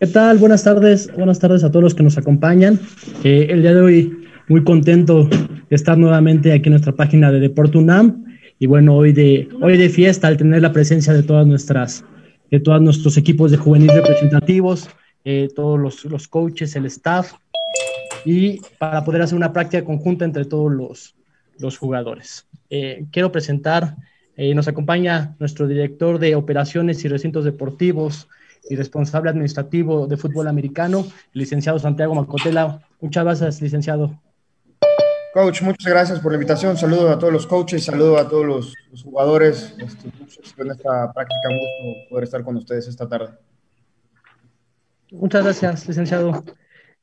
¿Qué tal? Buenas tardes. Buenas tardes a todos los que nos acompañan. Eh, el día de hoy muy contento de estar nuevamente aquí en nuestra página de Deportunam y bueno, hoy de, hoy de fiesta al tener la presencia de todas nuestras, de todos nuestros equipos de juvenil representativos, eh, todos los, los, coaches, el staff, y para poder hacer una práctica conjunta entre todos los, los jugadores. Eh, quiero presentar, nos acompaña nuestro director de operaciones y recintos deportivos, y responsable administrativo de fútbol americano, licenciado Santiago Macotela. Muchas gracias, licenciado. Coach, muchas gracias por la invitación. Saludo a todos los coaches, saludo a todos los, jugadores. Este, en esta práctica, un gusto poder estar con ustedes esta tarde. Muchas gracias, licenciado.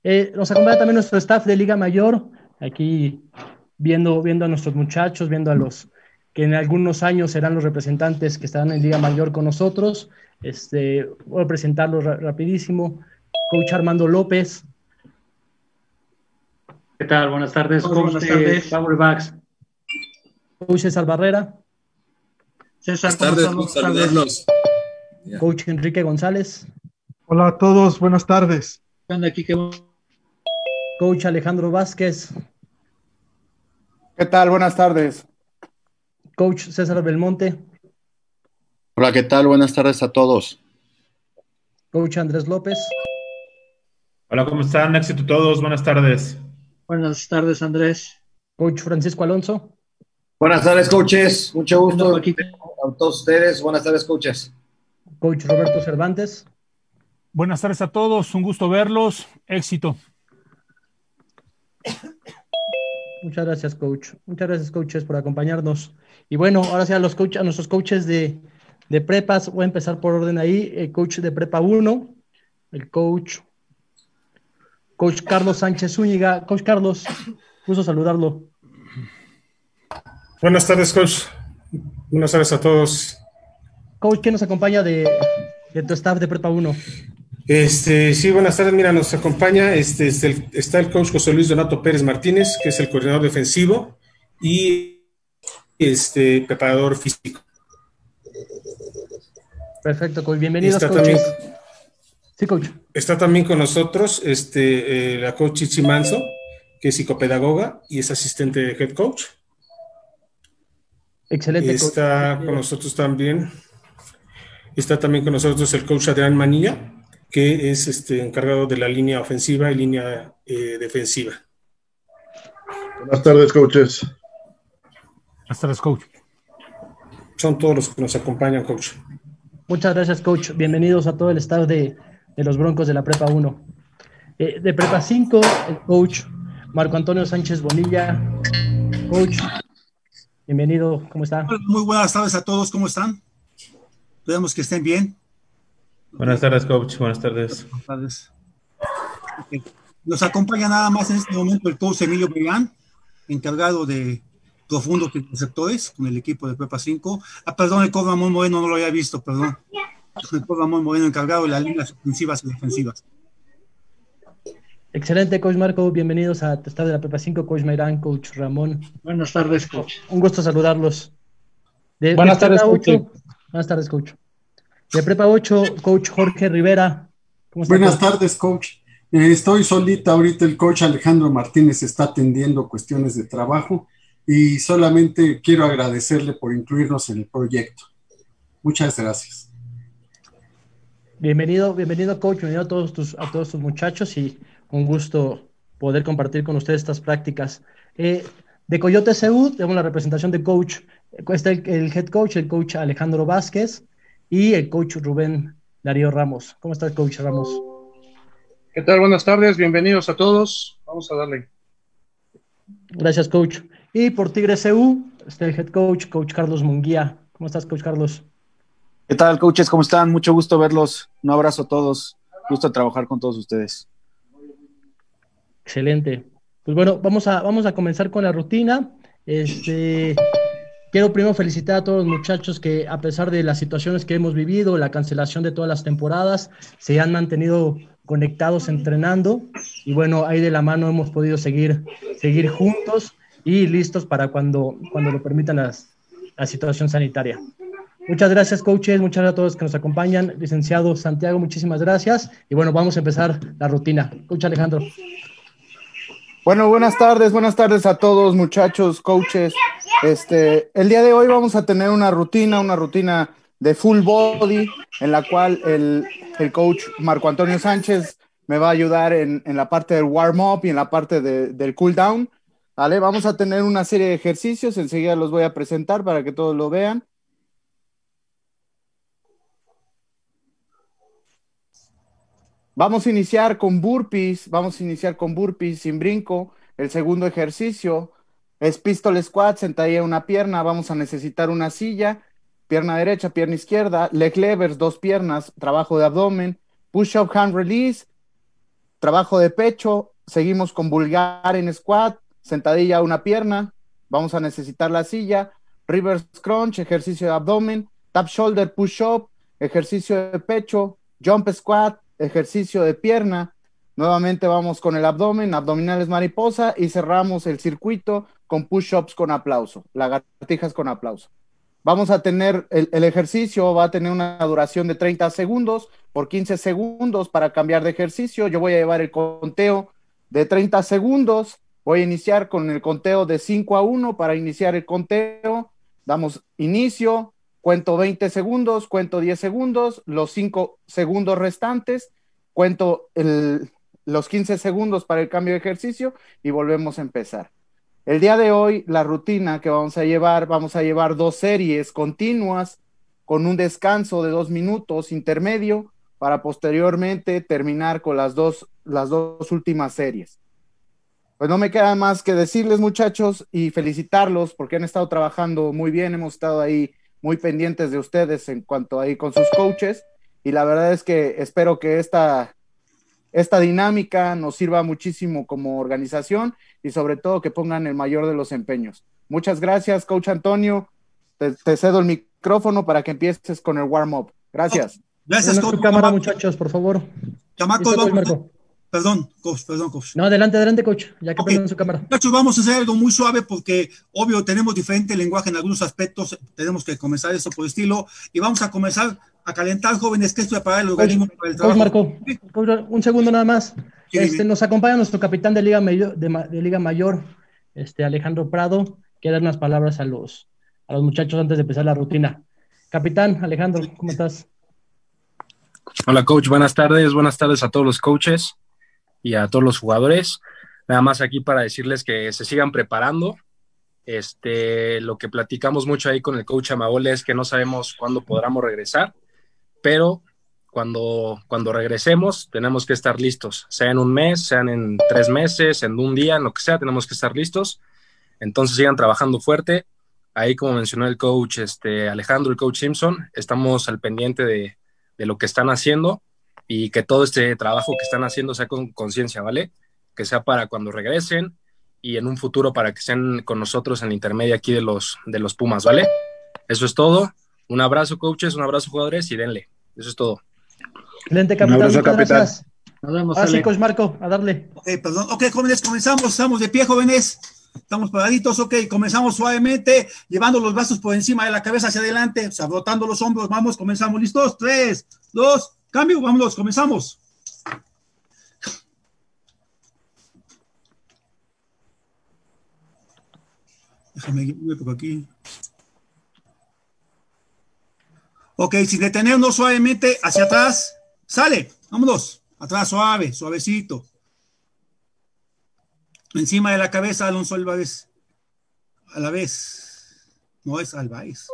Eh, nos acompaña también nuestro staff de Liga Mayor, aquí viendo, viendo a nuestros muchachos, viendo a los que en algunos años serán los representantes que estarán en Liga Mayor con nosotros. Este, voy a presentarlos rapidísimo. Coach Armando López. ¿Qué tal? Buenas tardes. Coach Coach César Barrera. César, tardes, buenas tardes. Coach Enrique González. Hola a todos, buenas tardes. Coach Alejandro Vázquez. ¿Qué tal? Buenas tardes. Coach César Belmonte. Hola, ¿qué tal? Buenas tardes a todos. Coach Andrés López. Hola, ¿cómo están? Éxito todos. Buenas tardes. Buenas tardes, Andrés. Coach Francisco Alonso. Buenas tardes, coaches. Mucho gusto a todos ustedes. Buenas tardes, coaches. Coach Roberto Cervantes. Buenas tardes a todos. Un gusto verlos. Éxito. Muchas gracias, coach. Muchas gracias, coaches, por acompañarnos. Y bueno, ahora sí a los coaches, a nuestros coaches de, de prepas, voy a empezar por orden ahí, el coach de prepa 1, el coach, coach Carlos Sánchez Zúñiga. Coach Carlos, gusto saludarlo. Buenas tardes, coach. Buenas tardes a todos. Coach, ¿quién nos acompaña de, de tu staff de prepa 1? Este, sí, buenas tardes. Mira, nos acompaña, este, está el coach José Luis Donato Pérez Martínez, que es el coordinador defensivo y este preparador físico. Perfecto, coach. Bienvenidos, Está También, sí, coach. Está también con nosotros este, eh, la coach Chichi Manso, que es psicopedagoga y es asistente de head coach. Excelente. Está con nosotros también. Está también con nosotros el coach Adrián Manilla, que es este, encargado de la línea ofensiva y línea eh, defensiva. Buenas tardes, coaches. Buenas tardes, coach. Son todos los que nos acompañan, coach. Muchas gracias, coach. Bienvenidos a todo el estado de, los Broncos de la Prepa 1. Eh, de Prepa 5, el coach Marco Antonio Sánchez Bonilla. Coach, bienvenido, ¿cómo están? Muy buenas tardes a todos, ¿cómo están? Esperamos que estén bien. Buenas tardes, coach. Buenas tardes. Buenas tardes. Nos acompaña nada más en este momento el coach Emilio Brián, encargado de profundo que es con el equipo de Pepa 5. Ah, perdón, el coach Ramón Moreno no lo había visto, perdón. El coach Ramón Moreno encargado de las líneas ofensivas y defensivas. Excelente, Coach Marco. Bienvenidos a Testar de la Pepa 5, Coach Mayrán, Coach Ramón. Buenas tardes, Coach. Un gusto saludarlos. Buenas, tardes, coach. buenas tardes, Coach. De Prepa 8, Coach Jorge Rivera. buenas tardes, Coach. Eh, estoy solita ahorita. El Coach Alejandro Martínez está atendiendo cuestiones de trabajo y solamente quiero agradecerle por incluirnos en el proyecto. Muchas gracias. Bienvenido, bienvenido coach, bienvenido a todos tus, a todos tus muchachos y un gusto poder compartir con ustedes estas prácticas. Eh, de Coyote Seúl tenemos la representación de coach, está el, head coach, el coach Alejandro Vázquez y el coach Rubén Darío Ramos. ¿Cómo está el coach Ramos? ¿Qué tal? Buenas tardes, bienvenidos a todos. Vamos a darle. Gracias, coach. Y por Tigres CU está el head coach, coach Carlos Munguía. ¿Cómo estás, coach Carlos? ¿Qué tal, coaches? ¿Cómo están? Mucho gusto verlos. Un abrazo a todos. Gusto trabajar con todos ustedes. Excelente. Pues bueno, vamos a, vamos a comenzar con la rutina. Este, quiero primero felicitar a todos los muchachos que a pesar de las situaciones que hemos vivido, la cancelación de todas las temporadas, se han mantenido conectados entrenando y bueno, ahí de la mano hemos podido seguir, seguir juntos y listos para cuando, cuando lo permitan la situación sanitaria. Muchas gracias, coaches. Muchas gracias a todos que nos acompañan. Licenciado Santiago, muchísimas gracias. Y bueno, vamos a empezar la rutina. Coach Alejandro. Bueno, buenas tardes, buenas tardes a todos, muchachos, coaches. Este, el día de hoy vamos a tener una rutina, una rutina de full body, en la cual el, coach Marco Antonio Sánchez me va a ayudar en, la parte del warm-up y en la parte del cool down. Vamos a tener una serie de ejercicios, enseguida los voy a presentar para que todos lo vean. Vamos a iniciar con burpees, vamos a iniciar con burpees sin brinco. El segundo ejercicio es pistol squat, sentadilla una pierna, vamos a necesitar una silla, pierna derecha, pierna izquierda, leg levers, dos piernas, trabajo de abdomen, push up hand release, trabajo de pecho, seguimos con vulgar en squat, sentadilla a una pierna, vamos a necesitar la silla, reverse crunch, ejercicio de abdomen, tap shoulder push up, ejercicio de pecho, jump squat, ejercicio de pierna. Nuevamente vamos con el abdomen, abdominales mariposa y cerramos el circuito con push-ups con aplauso, lagartijas con aplauso. Vamos a tener el, el, ejercicio, va a tener una duración de 30 segundos por 15 segundos para cambiar de ejercicio. Yo voy a llevar el conteo de 30 segundos Voy a iniciar con el conteo de 5 a 1 para iniciar el conteo. Damos inicio, cuento 20 segundos, cuento 10 segundos, los 5 segundos restantes, cuento los 15 segundos para el cambio de ejercicio y volvemos a empezar. El día de hoy, la rutina que vamos a llevar, vamos a llevar dos series continuas con un descanso de dos minutos intermedio para posteriormente terminar con las dos, las dos últimas series. Pues no me queda más que decirles muchachos y felicitarlos porque han estado trabajando muy bien, hemos estado ahí muy pendientes de ustedes en cuanto ahí con sus coaches y la verdad es que espero que esta, esta dinámica nos sirva muchísimo como organización y sobre todo que pongan el mayor de los empeños. Muchas gracias, coach Antonio. Te, cedo el micrófono para que empieces con el warm-up. Gracias. Gracias, coach. cámara, muchachos, por favor. Perdón, coach, perdón, coach. No, adelante, adelante, coach, ya que okay. en su cámara. Muchachos, vamos a hacer algo muy suave porque, obvio, tenemos diferente lenguaje en algunos aspectos, tenemos que comenzar eso por estilo y vamos a comenzar a calentar jóvenes, que es para el organismo coach, para trabajo. Coach Marco, un segundo nada más. Este, nos acompaña nuestro capitán de Liga, Mayor, este, Alejandro Prado, que dar unas palabras a los, a los muchachos antes de empezar la rutina. Capitán, Alejandro, ¿cómo estás? Hola, coach, buenas tardes, buenas tardes a todos los coaches y a todos los jugadores. Nada más aquí para decirles que se sigan preparando. Este, lo que platicamos mucho ahí con el coach Amagol es que no sabemos cuándo podremos regresar, pero cuando, cuando regresemos tenemos que estar listos, sea en un mes, sean en tres meses, en un día, en lo que sea, tenemos que estar listos. Entonces sigan trabajando fuerte. Ahí, como mencionó el coach este, Alejandro, el coach Simpson, estamos al pendiente de, de lo que están haciendo y que todo este trabajo que están haciendo sea con conciencia, ¿vale? Que sea para cuando regresen y en un futuro para que sean con nosotros en la intermedia aquí de los, de los Pumas, ¿vale? Eso es todo. Un abrazo, coaches, un abrazo, jugadores, y denle. Eso es todo. Excelente, capitán. Un abrazo, capitán. Nos vemos. Ah, coach Marco, a darle. Ok, perdón. Ok, jóvenes, comenzamos. Estamos de pie, jóvenes. Estamos paraditos, ok, comenzamos suavemente, llevando los brazos por encima de la cabeza hacia adelante, o sea, los hombros, vamos, comenzamos, listos, tres, dos, Cambio, vámonos, comenzamos. Déjame irme por aquí. Ok, sin detenernos suavemente hacia atrás. Sale, vámonos. Atrás suave, suavecito. Encima de la cabeza, Alonso Álvarez. A la vez. No es Álvarez.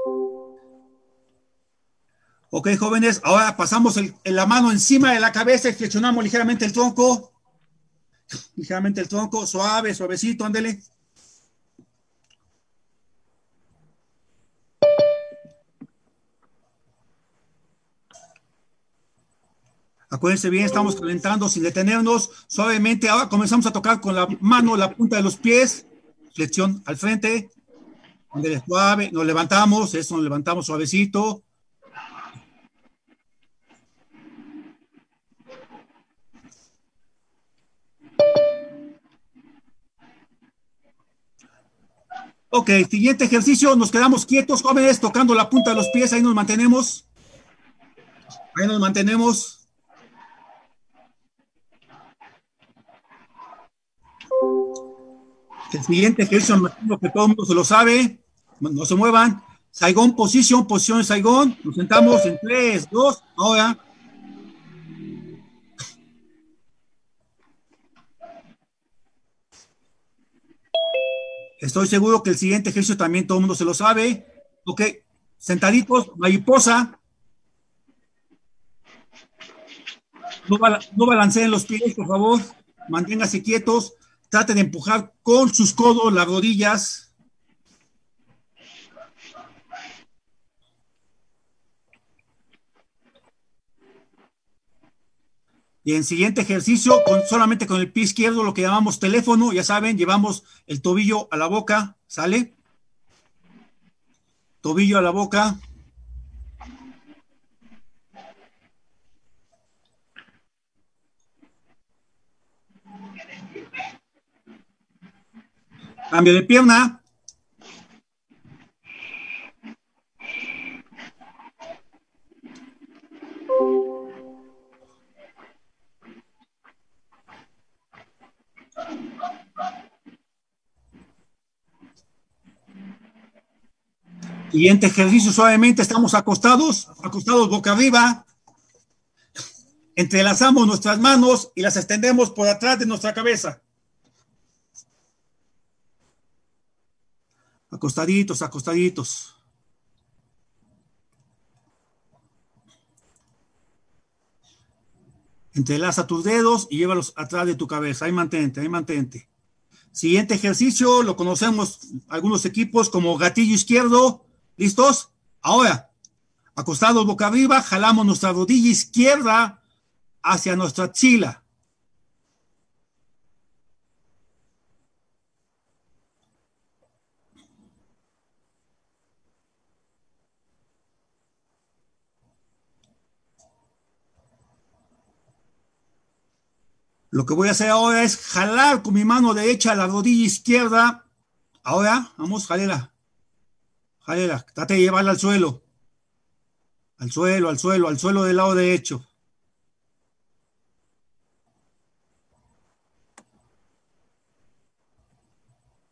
Ok, jóvenes, ahora pasamos el, la mano encima de la cabeza y flexionamos ligeramente el tronco. Ligeramente el tronco, suave, suavecito, ándele. Acuérdense bien, estamos calentando sin detenernos suavemente. Ahora comenzamos a tocar con la mano la punta de los pies, flexión al frente, ándele, suave, nos levantamos, eso, nos levantamos suavecito. Ok, siguiente ejercicio, nos quedamos quietos, jóvenes, tocando la punta de los pies, ahí nos mantenemos. Ahí nos mantenemos. El siguiente ejercicio, que todo el mundo se lo sabe, no se muevan. Saigón, posición, posición, Saigón. Nos sentamos en 3, 2, ahora. Estoy seguro que el siguiente ejercicio también todo el mundo se lo sabe. Ok, sentaditos, mariposa. No, balanceen los pies, por favor. Manténgase quietos. Traten de empujar con sus codos las rodillas Y en siguiente ejercicio, con, solamente con el pie izquierdo, lo que llamamos teléfono, ya saben, llevamos el tobillo a la boca, ¿sale? Tobillo a la boca. Cambio de pierna. Siguiente ejercicio, suavemente estamos acostados, acostados boca arriba. Entrelazamos nuestras manos y las extendemos por atrás de nuestra cabeza. Acostaditos, acostaditos. Entrelaza tus dedos y llévalos atrás de tu cabeza. Ahí mantente, ahí mantente. Siguiente ejercicio, lo conocemos algunos equipos como gatillo izquierdo, ¿Listos? Ahora, acostados boca arriba, jalamos nuestra rodilla izquierda hacia nuestra chila. Lo que voy a hacer ahora es jalar con mi mano derecha la rodilla izquierda. Ahora, vamos, jalela. Jálela, trate de llevarla al suelo. Al suelo, al suelo, al suelo del lado derecho.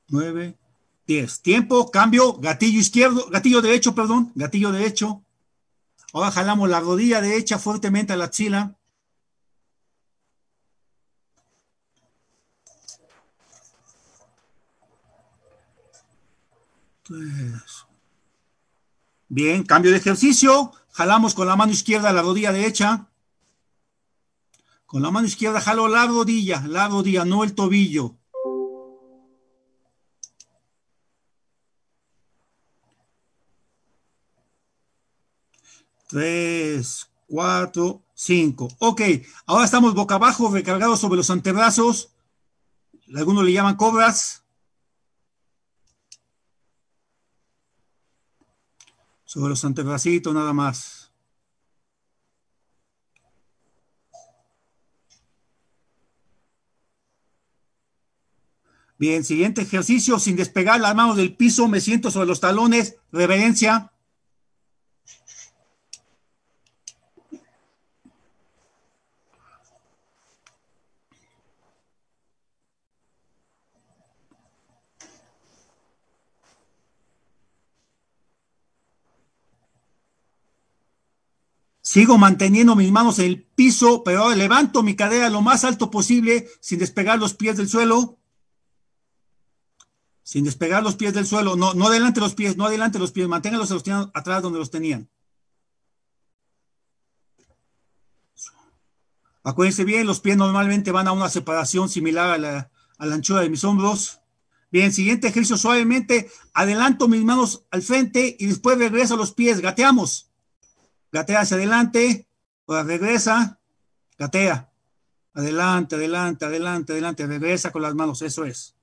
Nueve, diez. Tiempo, cambio, gatillo izquierdo, gatillo derecho, perdón, gatillo derecho. Ahora jalamos la rodilla derecha fuertemente a la axila. Tres. Bien, cambio de ejercicio. Jalamos con la mano izquierda la rodilla derecha. Con la mano izquierda jalo la rodilla, la rodilla, no el tobillo. Tres, cuatro, cinco. Ok, ahora estamos boca abajo, recargados sobre los antebrazos. Algunos le llaman cobras. sobre los antebracitos nada más. Bien, siguiente ejercicio, sin despegar la mano del piso, me siento sobre los talones, reverencia. Sigo manteniendo mis manos en el piso, pero levanto mi cadera lo más alto posible sin despegar los pies del suelo. Sin despegar los pies del suelo. No, no adelante los pies, no adelante los pies. Manténgalos atrás donde los tenían. Acuérdense bien, los pies normalmente van a una separación similar a la, a la anchura de mis hombros. Bien, siguiente ejercicio, suavemente adelanto mis manos al frente y después regreso a los pies, gateamos. Gatea hacia adelante, pues regresa, gatea. Adelante, adelante, adelante, adelante, regresa con las manos, eso es.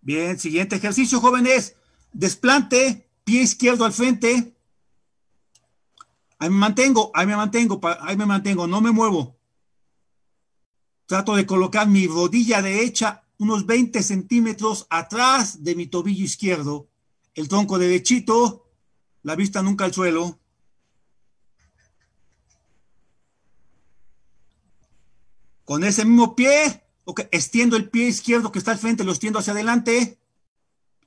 Bien, siguiente ejercicio, jóvenes. Desplante, pie izquierdo al frente. Ahí me mantengo, ahí me mantengo, ahí me mantengo, no me muevo. Trato de colocar mi rodilla derecha unos 20 centímetros atrás de mi tobillo izquierdo, el tronco derechito, la vista nunca al suelo. Con ese mismo pie, okay, extiendo el pie izquierdo que está al frente, lo extiendo hacia adelante,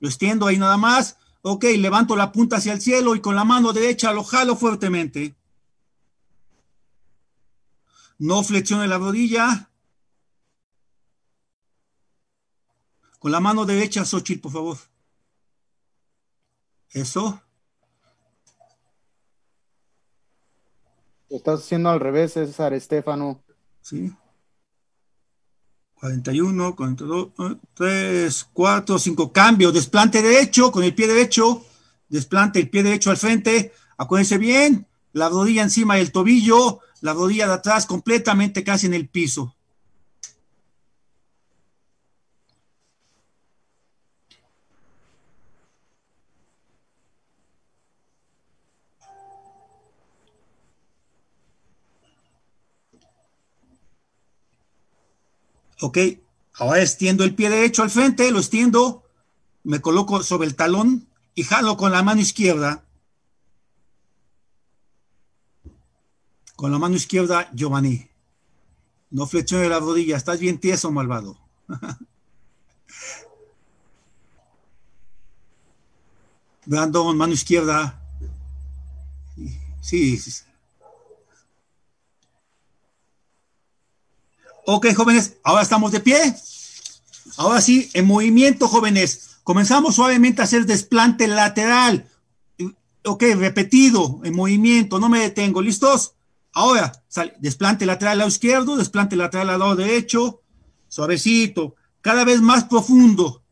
lo extiendo ahí nada más, ok, levanto la punta hacia el cielo y con la mano derecha lo jalo fuertemente. No flexione la rodilla, Con la mano derecha, Xochitl, por favor. Eso. estás haciendo al revés, César Estefano. Sí. 41, 42, 3, 4, 5 cambio, Desplante derecho con el pie derecho. Desplante el pie derecho al frente. Acuérdense bien. La rodilla encima del tobillo. La rodilla de atrás completamente casi en el piso. Ok, ahora extiendo el pie derecho al frente, lo extiendo, me coloco sobre el talón y jalo con la mano izquierda. Con la mano izquierda, Giovanni. No de la rodilla, estás bien tieso, malvado. Brandon, mano izquierda. Sí, sí, Ok, jóvenes, ahora estamos de pie. Ahora sí, en movimiento, jóvenes. Comenzamos suavemente a hacer desplante lateral. Ok, repetido, en movimiento, no me detengo. ¿Listos? Ahora, desplante lateral a lado izquierdo, desplante lateral al lado derecho, suavecito, cada vez más profundo.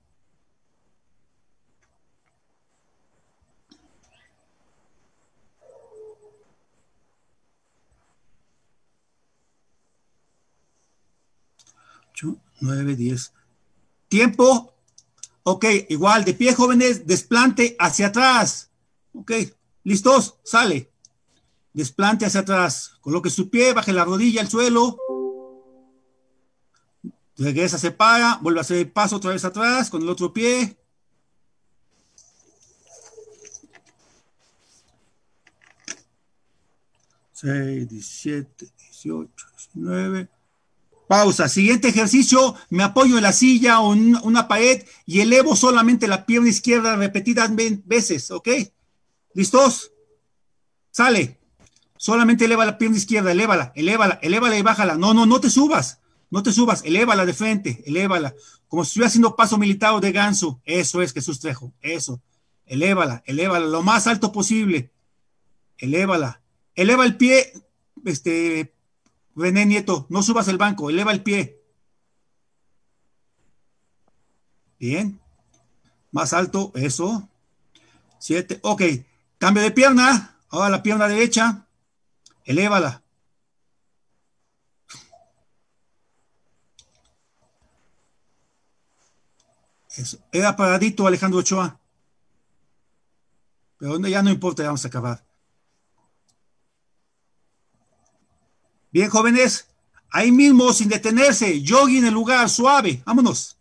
9, 10. Tiempo. Ok, igual, de pie jóvenes, desplante hacia atrás. Ok, listos, sale. Desplante hacia atrás. Coloque su pie, baje la rodilla al suelo. Regresa, se para, vuelve a hacer el paso otra vez atrás con el otro pie. Seis, diecisiete, dieciocho, diecinueve. Pausa. Siguiente ejercicio, me apoyo en la silla o en una pared y elevo solamente la pierna izquierda repetidas veces, ¿ok? ¿Listos? Sale. Solamente eleva la pierna izquierda, elévala, elévala, elévala y bájala. No, no, no te subas. No te subas, elévala de frente, elévala. Como si estuviera haciendo paso militar o de ganso. Eso es, Jesús Trejo, eso. Elévala, elévala, lo más alto posible. Elévala. Eleva el pie este, Vené Nieto, no subas el banco, eleva el pie. Bien. Más alto, eso. Siete. Ok. Cambio de pierna. Ahora la pierna derecha. Elévala. Eso. Era paradito Alejandro Ochoa. Pero ya no importa, ya vamos a acabar. Bien, jóvenes, ahí mismo, sin detenerse, yogi en el lugar, suave, vámonos.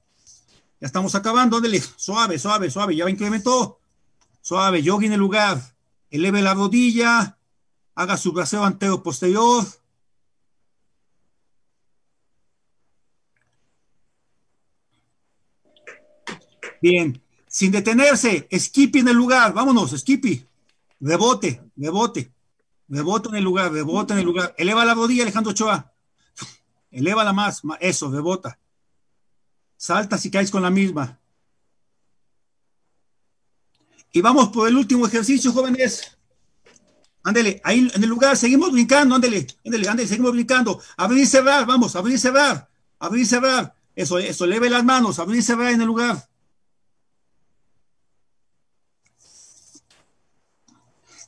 Ya estamos acabando, suave, suave, suave, ya incrementó. Suave, yogi en el lugar, eleve la rodilla, haga su braceo antero posterior. Bien, sin detenerse, skippy en el lugar, vámonos, skippy, rebote, rebote. Rebota en el lugar, rebota en el lugar. Eleva la rodilla, Alejandro Ochoa. Eleva la más. Eso, rebota. Salta si caes con la misma. Y vamos por el último ejercicio, jóvenes. Ándele, ahí en el lugar, seguimos brincando, ándele, ándele, ándele, seguimos brincando. Abrir y cerrar, vamos, abrir y cerrar, abrir y cerrar. Eso, eso, leve las manos, abrir y cerrar en el lugar.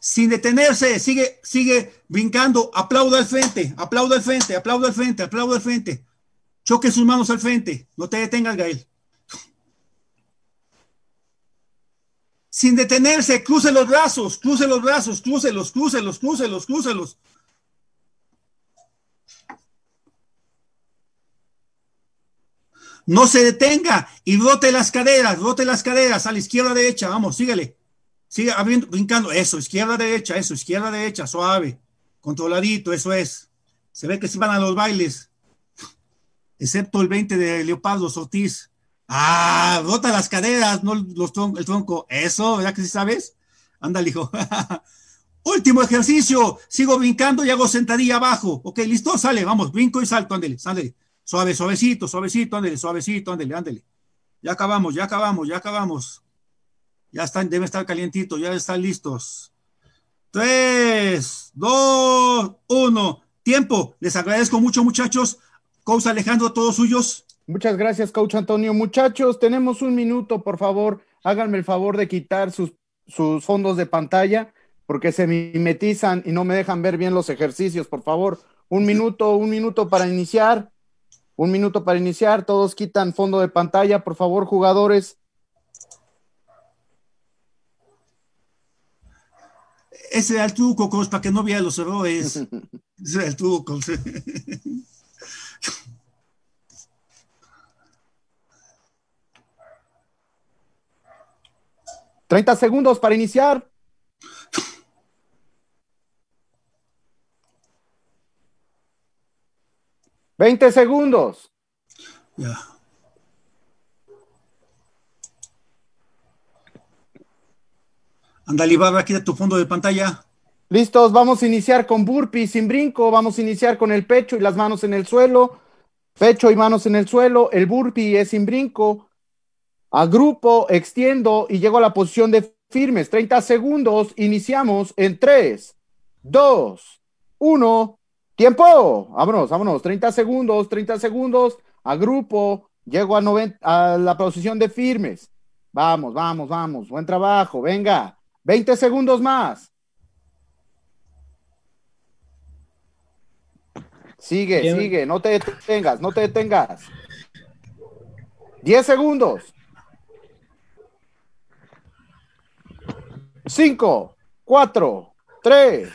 sin detenerse, sigue, sigue brincando, aplauda al frente, aplauda al frente, aplauda al frente, aplauda al frente. Choque sus manos al frente, no te detengas, Gael. Sin detenerse, cruce los brazos, cruce los brazos, cruce los, cruce los, cruce los. No se detenga y rote las caderas, rote las caderas a la izquierda, derecha, vamos, síguele. Sigue abriendo, brincando. Eso, izquierda, derecha, eso, izquierda, derecha, suave, controladito, eso es. Se ve que se van a los bailes, excepto el 20 de Leopardo Ortiz. Ah, rota las caderas, no el tronco. Eso, ¿verdad que sí sabes? Ándale, hijo. Último ejercicio. Sigo brincando y hago sentadilla abajo. Ok, listo, sale, vamos, brinco y salto, ándale, ándale. Suave, suavecito, suavecito, ándale, suavecito, ándale, ándale. Ya acabamos, ya acabamos, ya acabamos. Ya están, deben estar calientito. ya están listos. Tres, dos, uno. Tiempo. Les agradezco mucho, muchachos. Coach Alejandro, todos suyos. Muchas gracias, Coach Antonio. Muchachos, tenemos un minuto, por favor. Háganme el favor de quitar sus, sus fondos de pantalla porque se mimetizan y no me dejan ver bien los ejercicios, por favor. Un minuto, un minuto para iniciar. Un minuto para iniciar. Todos quitan fondo de pantalla, por favor, jugadores. Ese era el truco, para que no viera los errores. Ese era el truco. 30 segundos para iniciar. 20 segundos. Ya. Andale, aquí de tu fondo de pantalla. Listos, vamos a iniciar con burpee sin brinco, vamos a iniciar con el pecho y las manos en el suelo, pecho y manos en el suelo, el burpee es sin brinco, agrupo, extiendo y llego a la posición de firmes, 30 segundos, iniciamos en 3, 2, 1, tiempo, vámonos, vámonos, 30 segundos, 30 segundos, agrupo, llego a la posición de firmes, vamos, vamos, vamos, buen trabajo, venga. 20 segundos más. Sigue, sigue, no te detengas, no te detengas. 10 segundos. 5, 4, 3,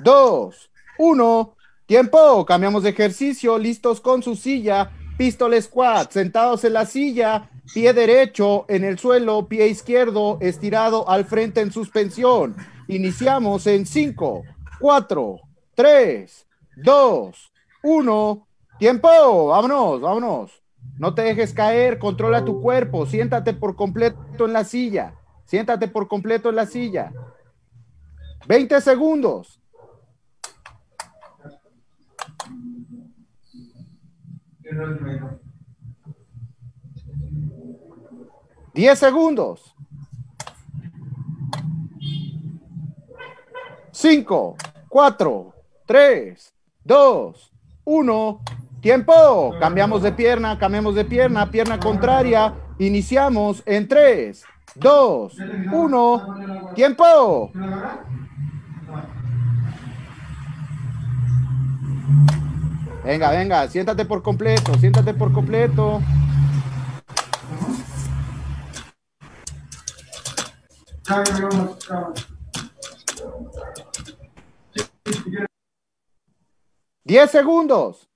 2, 1. Tiempo, cambiamos de ejercicio, listos con su silla, pistol squat, sentados en la silla, pie derecho en el suelo, pie izquierdo estirado al frente en suspensión. Iniciamos en 5, 4, 3, 2, 1. Tiempo, vámonos, vámonos. No te dejes caer, controla tu cuerpo, siéntate por completo en la silla. Siéntate por completo en la silla. 20 segundos. 10 segundos. 5, 4, 3, 2, 1. Tiempo. Cambiamos de pierna, cambiamos de pierna, pierna contraria. Iniciamos en 3, 2, 1. Tiempo. Venga, venga, siéntate por completo, siéntate por completo. 10 segundos.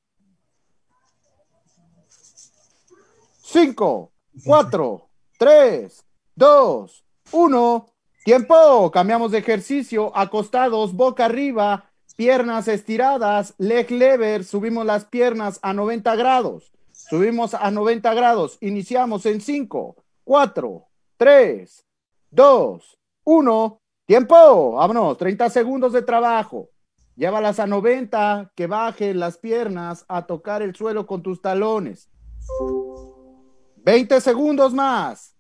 5, 4, 3, 2, 1. Tiempo. Cambiamos de ejercicio. Acostados, boca arriba, piernas estiradas, leg lever. Subimos las piernas a 90 grados. Subimos a 90 grados. Iniciamos en 5, 4, 3, 2 dos, uno, tiempo, vámonos, 30 segundos de trabajo. Llévalas a 90, que bajen las piernas a tocar el suelo con tus talones. 20 segundos más.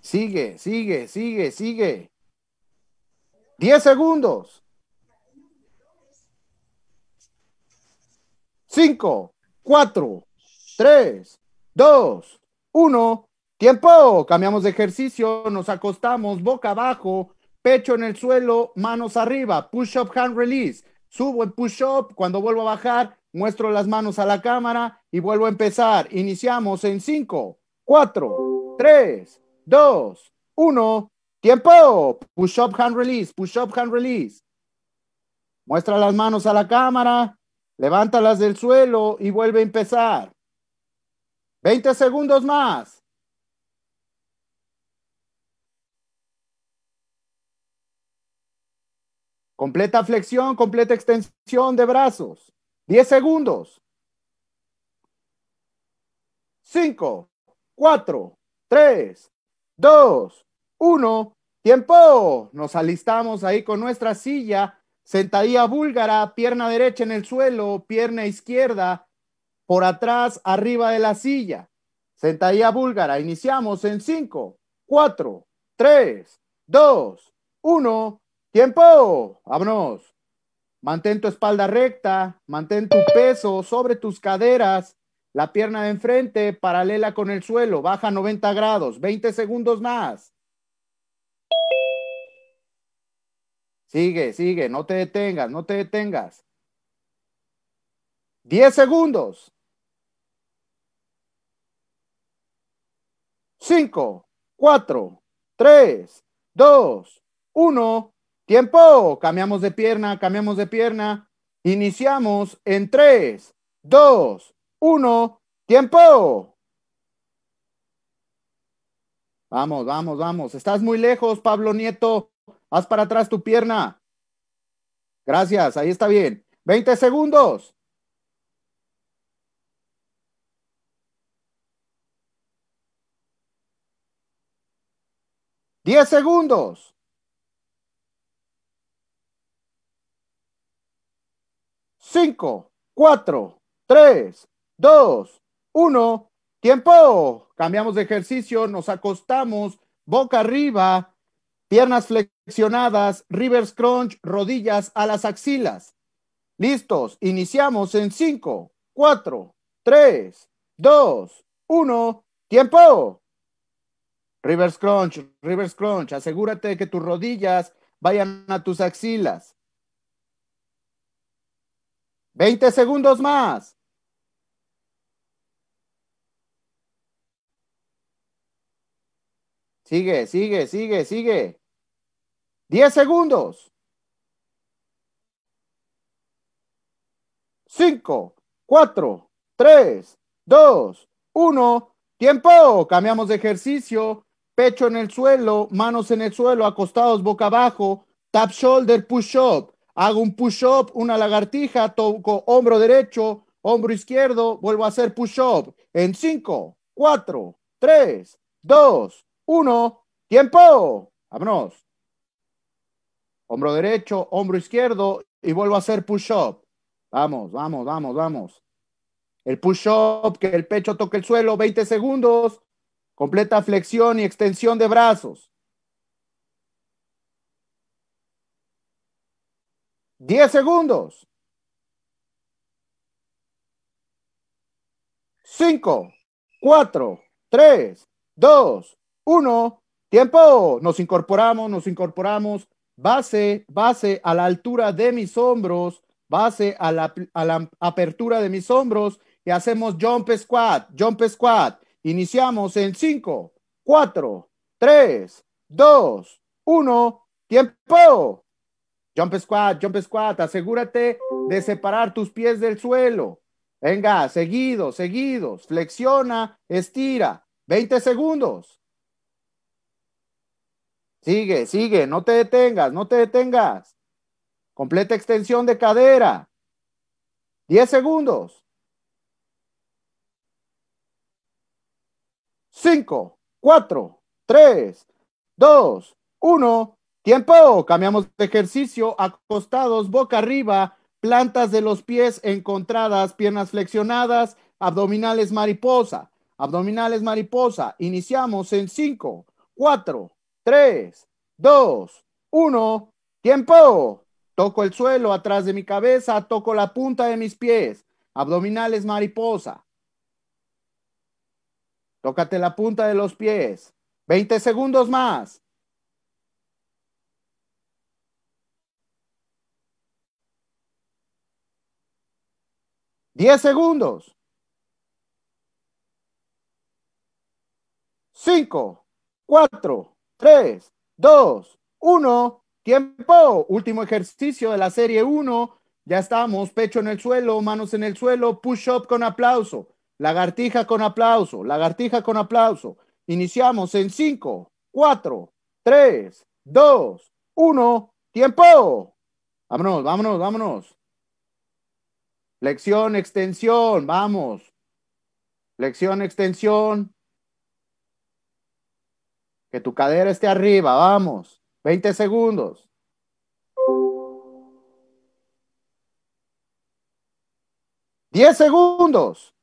Sigue, sigue, sigue, sigue. 10 segundos. 5, 4, 3, dos, uno, tiempo. Cambiamos de ejercicio, nos acostamos boca abajo, pecho en el suelo, manos arriba, push up, hand release. Subo en push up, cuando vuelvo a bajar, muestro las manos a la cámara y vuelvo a empezar. Iniciamos en cinco, cuatro, tres, dos, uno, tiempo. Push up, hand release, push up, hand release. Muestra las manos a la cámara, levántalas del suelo y vuelve a empezar. 20 segundos más. Completa flexión, completa extensión de brazos. 10 segundos. 5, 4, 3, 2, 1. Tiempo. Nos alistamos ahí con nuestra silla. Sentadilla búlgara, pierna derecha en el suelo, pierna izquierda por atrás, arriba de la silla. Sentadilla búlgara. Iniciamos en 5, 4, 3, 2, 1. Tiempo. Vámonos. Mantén tu espalda recta, mantén tu peso sobre tus caderas, la pierna de enfrente paralela con el suelo, baja 90 grados, 20 segundos más. Sigue, sigue, no te detengas, no te detengas. 10 segundos. 5, 4, 3, 2, 1. Tiempo. Cambiamos de pierna, cambiamos de pierna. Iniciamos en 3, 2, 1. Tiempo. Vamos, vamos, vamos. Estás muy lejos, Pablo Nieto. Haz para atrás tu pierna. Gracias, ahí está bien. 20 segundos. 10 segundos. 5, 4, 3, 2, 1, tiempo. Cambiamos de ejercicio, nos acostamos, boca arriba, piernas flexionadas, river crunch, rodillas a las axilas. Listos, iniciamos en 5, 4, 3, 2, 1, tiempo. Rivers Crunch, Rivers Crunch, asegúrate de que tus rodillas vayan a tus axilas. 20 segundos más. Sigue, sigue, sigue, sigue. 10 segundos. 5, 4, 3, 2, 1. Tiempo. Cambiamos de ejercicio pecho en el suelo, manos en el suelo, acostados boca abajo, tap shoulder, push up. Hago un push up, una lagartija, toco hombro derecho, hombro izquierdo, vuelvo a hacer push up. En cinco, cuatro, 3, 2, 1, tiempo. Vámonos. Hombro derecho, hombro izquierdo y vuelvo a hacer push up. Vamos, vamos, vamos, vamos. El push up, que el pecho toque el suelo, 20 segundos. Completa flexión y extensión de brazos. 10 segundos. 5, 4, 3, 2, 1. Tiempo. Nos incorporamos, nos incorporamos. Base, base a la altura de mis hombros, base a la, a la apertura de mis hombros y hacemos jump squat, jump squat. Iniciamos en 5, 4, 3, 2, 1, tiempo. Jump squat, jump squat, asegúrate de separar tus pies del suelo. Venga, seguidos, seguidos, flexiona, estira, 20 segundos. Sigue, sigue, no te detengas, no te detengas. Completa extensión de cadera. 10 segundos. 5, 4, 3, 2, 1. Tiempo. Cambiamos de ejercicio. Acostados, boca arriba, plantas de los pies encontradas, piernas flexionadas, abdominales mariposa. Abdominales mariposa. Iniciamos en 5, 4, 3, 2, 1. Tiempo. Toco el suelo atrás de mi cabeza, toco la punta de mis pies. Abdominales mariposa. Tócate la punta de los pies. 20 segundos más. Diez segundos. Cinco, cuatro, tres, dos, uno. Tiempo. Último ejercicio de la serie uno. Ya estamos. Pecho en el suelo, manos en el suelo, push up con aplauso. Lagartija con aplauso, lagartija con aplauso. Iniciamos en 5, 4, 3, 2, 1, tiempo. Vámonos, vámonos, vámonos. Lección, extensión, vamos. Lección, extensión. Que tu cadera esté arriba, vamos. 20 segundos. ¡10 segundos.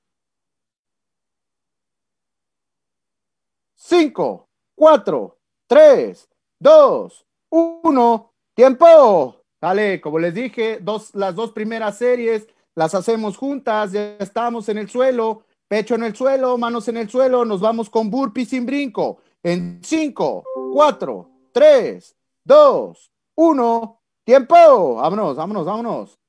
5, 4, 3, 2, 1, tiempo. Dale, como les dije, dos, las dos primeras series las hacemos juntas, ya estamos en el suelo, pecho en el suelo, manos en el suelo, nos vamos con burpee sin brinco. En 5, 4, 3, 2, 1, tiempo. Vámonos, vámonos, vámonos.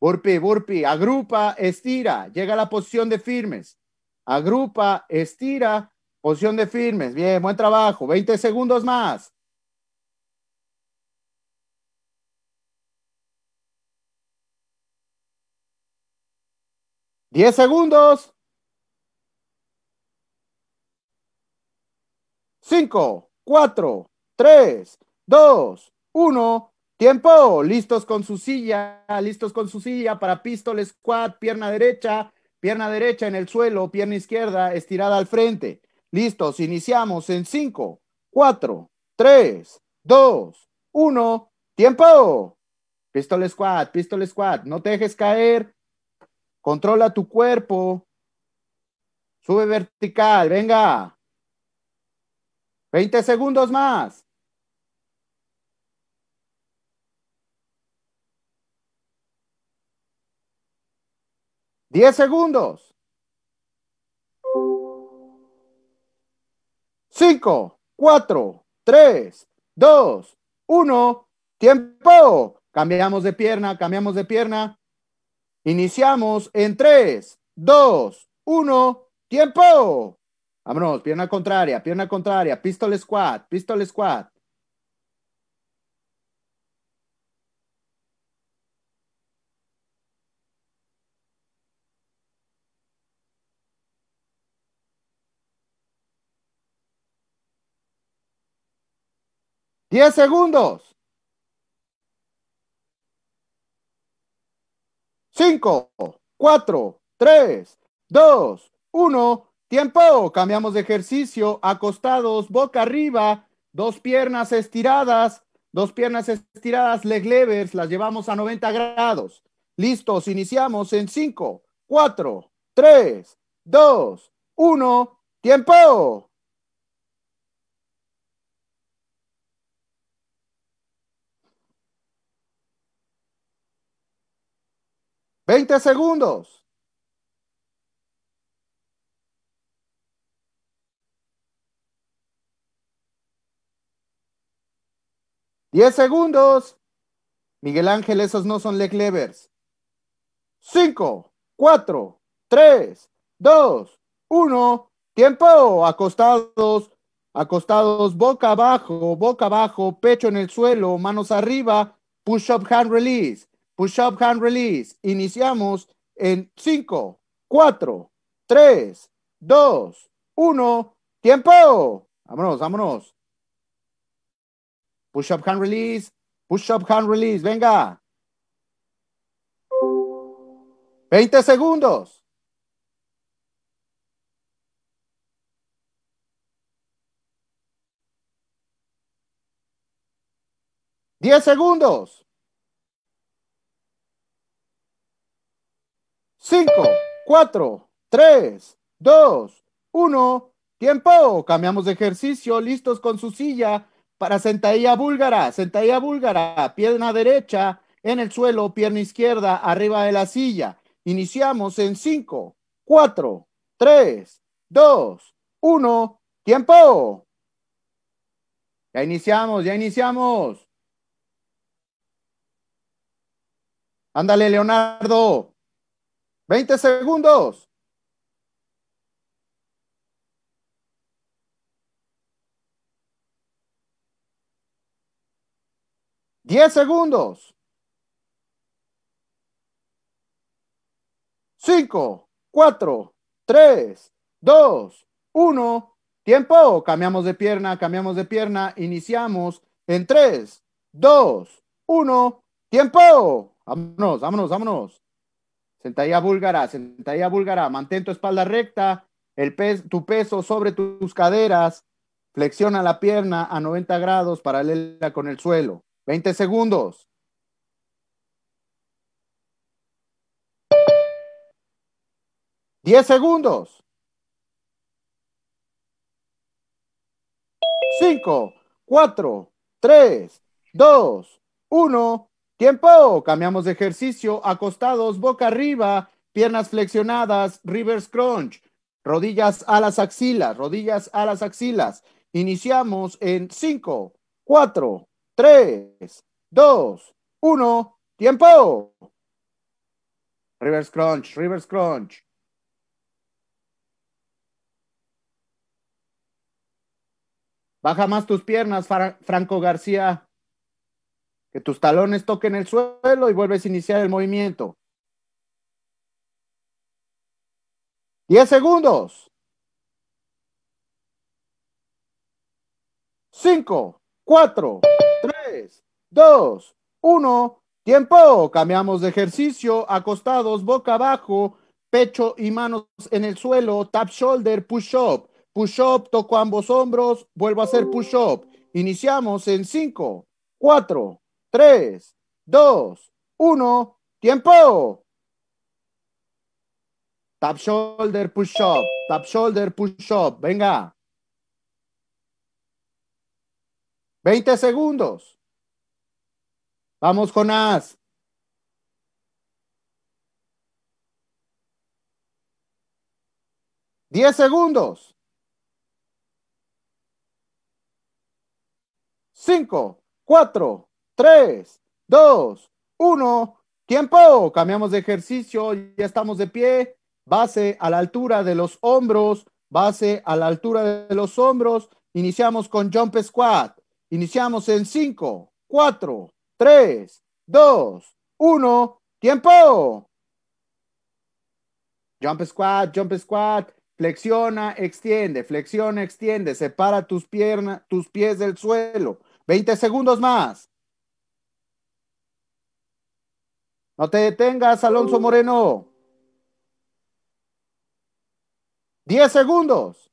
Burpee, burpee, agrupa, estira, llega a la posición de firmes. Agrupa, estira, Posición de firmes, bien, buen trabajo. 20 segundos más. Diez segundos. Cinco, cuatro, tres, dos, uno. Tiempo. Listos con su silla, listos con su silla para pistol squat, pierna derecha, pierna derecha en el suelo, pierna izquierda estirada al frente. Listos, iniciamos en 5, 4, 3, 2, 1, tiempo. Pistol Squad, Pistol Squad, no te dejes caer. Controla tu cuerpo. Sube vertical, venga. 20 segundos más. 10 segundos. 5, 4, 3, 2, 1, tiempo. Cambiamos de pierna, cambiamos de pierna. Iniciamos en 3, 2, 1, tiempo. Vámonos, pierna contraria, pierna contraria, pistol squat, pistol squat. 10 segundos. 5, 4, 3, 2, 1. Tiempo. Cambiamos de ejercicio. Acostados, boca arriba, dos piernas estiradas, dos piernas estiradas, leg levers, las llevamos a 90 grados. Listos, iniciamos en 5, 4, 3, 2, 1. Tiempo. 20 segundos. Diez segundos. Miguel Ángel, esos no son levers. Cinco, cuatro, tres, dos, uno. Tiempo. Acostados, acostados, boca abajo, boca abajo, pecho en el suelo, manos arriba, push up, hand release. Push up, hand release. Iniciamos en 5, 4, 3, 2, 1. Tiempo. Vámonos, vámonos. Push up, hand release. Push up, hand release. Venga. 20 segundos. 10 segundos. 5, 4, 3, 2, 1. Tiempo. Cambiamos de ejercicio. Listos con su silla para sentadilla búlgara. Sentadilla búlgara. Pierna derecha en el suelo, pierna izquierda arriba de la silla. Iniciamos en 5, 4, 3, 2, 1. Tiempo. Ya iniciamos, ya iniciamos. Ándale, Leonardo. 20 segundos. 10 segundos. 5, 4, 3, 2, 1, tiempo. Cambiamos de pierna, cambiamos de pierna. Iniciamos en 3, 2, 1, tiempo. Vámonos, vámonos, vámonos. Sentadilla, vulgará, sentadilla, vulgará. Mantén tu espalda recta, tu peso sobre tus caderas. Flexiona la pierna a 90 grados paralela con el suelo. 20 segundos. 10 segundos. 5, 4, 3, 2, 1. Tiempo, cambiamos de ejercicio, acostados, boca arriba, piernas flexionadas, reverse crunch, rodillas a las axilas, rodillas a las axilas. Iniciamos en 5, 4, 3, 2, 1, tiempo. Reverse crunch, reverse crunch. Baja más tus piernas, Franco García que tus talones toquen el suelo y vuelves a iniciar el movimiento. 10 segundos. 5, 4, 3, 2, 1. Tiempo. Cambiamos de ejercicio. Acostados, boca abajo, pecho y manos en el suelo. Tap shoulder, push up. Push up, toco ambos hombros. Vuelvo a hacer push up. Iniciamos en 5, 4, 3, 2, 1, tiempo. Tap shoulder, push up, tap shoulder, push up, venga. 20 segundos. Vamos, as Diez segundos. Cinco, cuatro, Tres, dos, 1, tiempo. Cambiamos de ejercicio, ya estamos de pie. Base a la altura de los hombros, base a la altura de los hombros. Iniciamos con jump squat. Iniciamos en cinco, cuatro, 3, 2, 1, tiempo. Jump squat, jump squat. Flexiona, extiende, flexiona, extiende. Separa tus piernas, tus pies del suelo. 20 segundos más. No te detengas, Alonso Moreno. Diez segundos.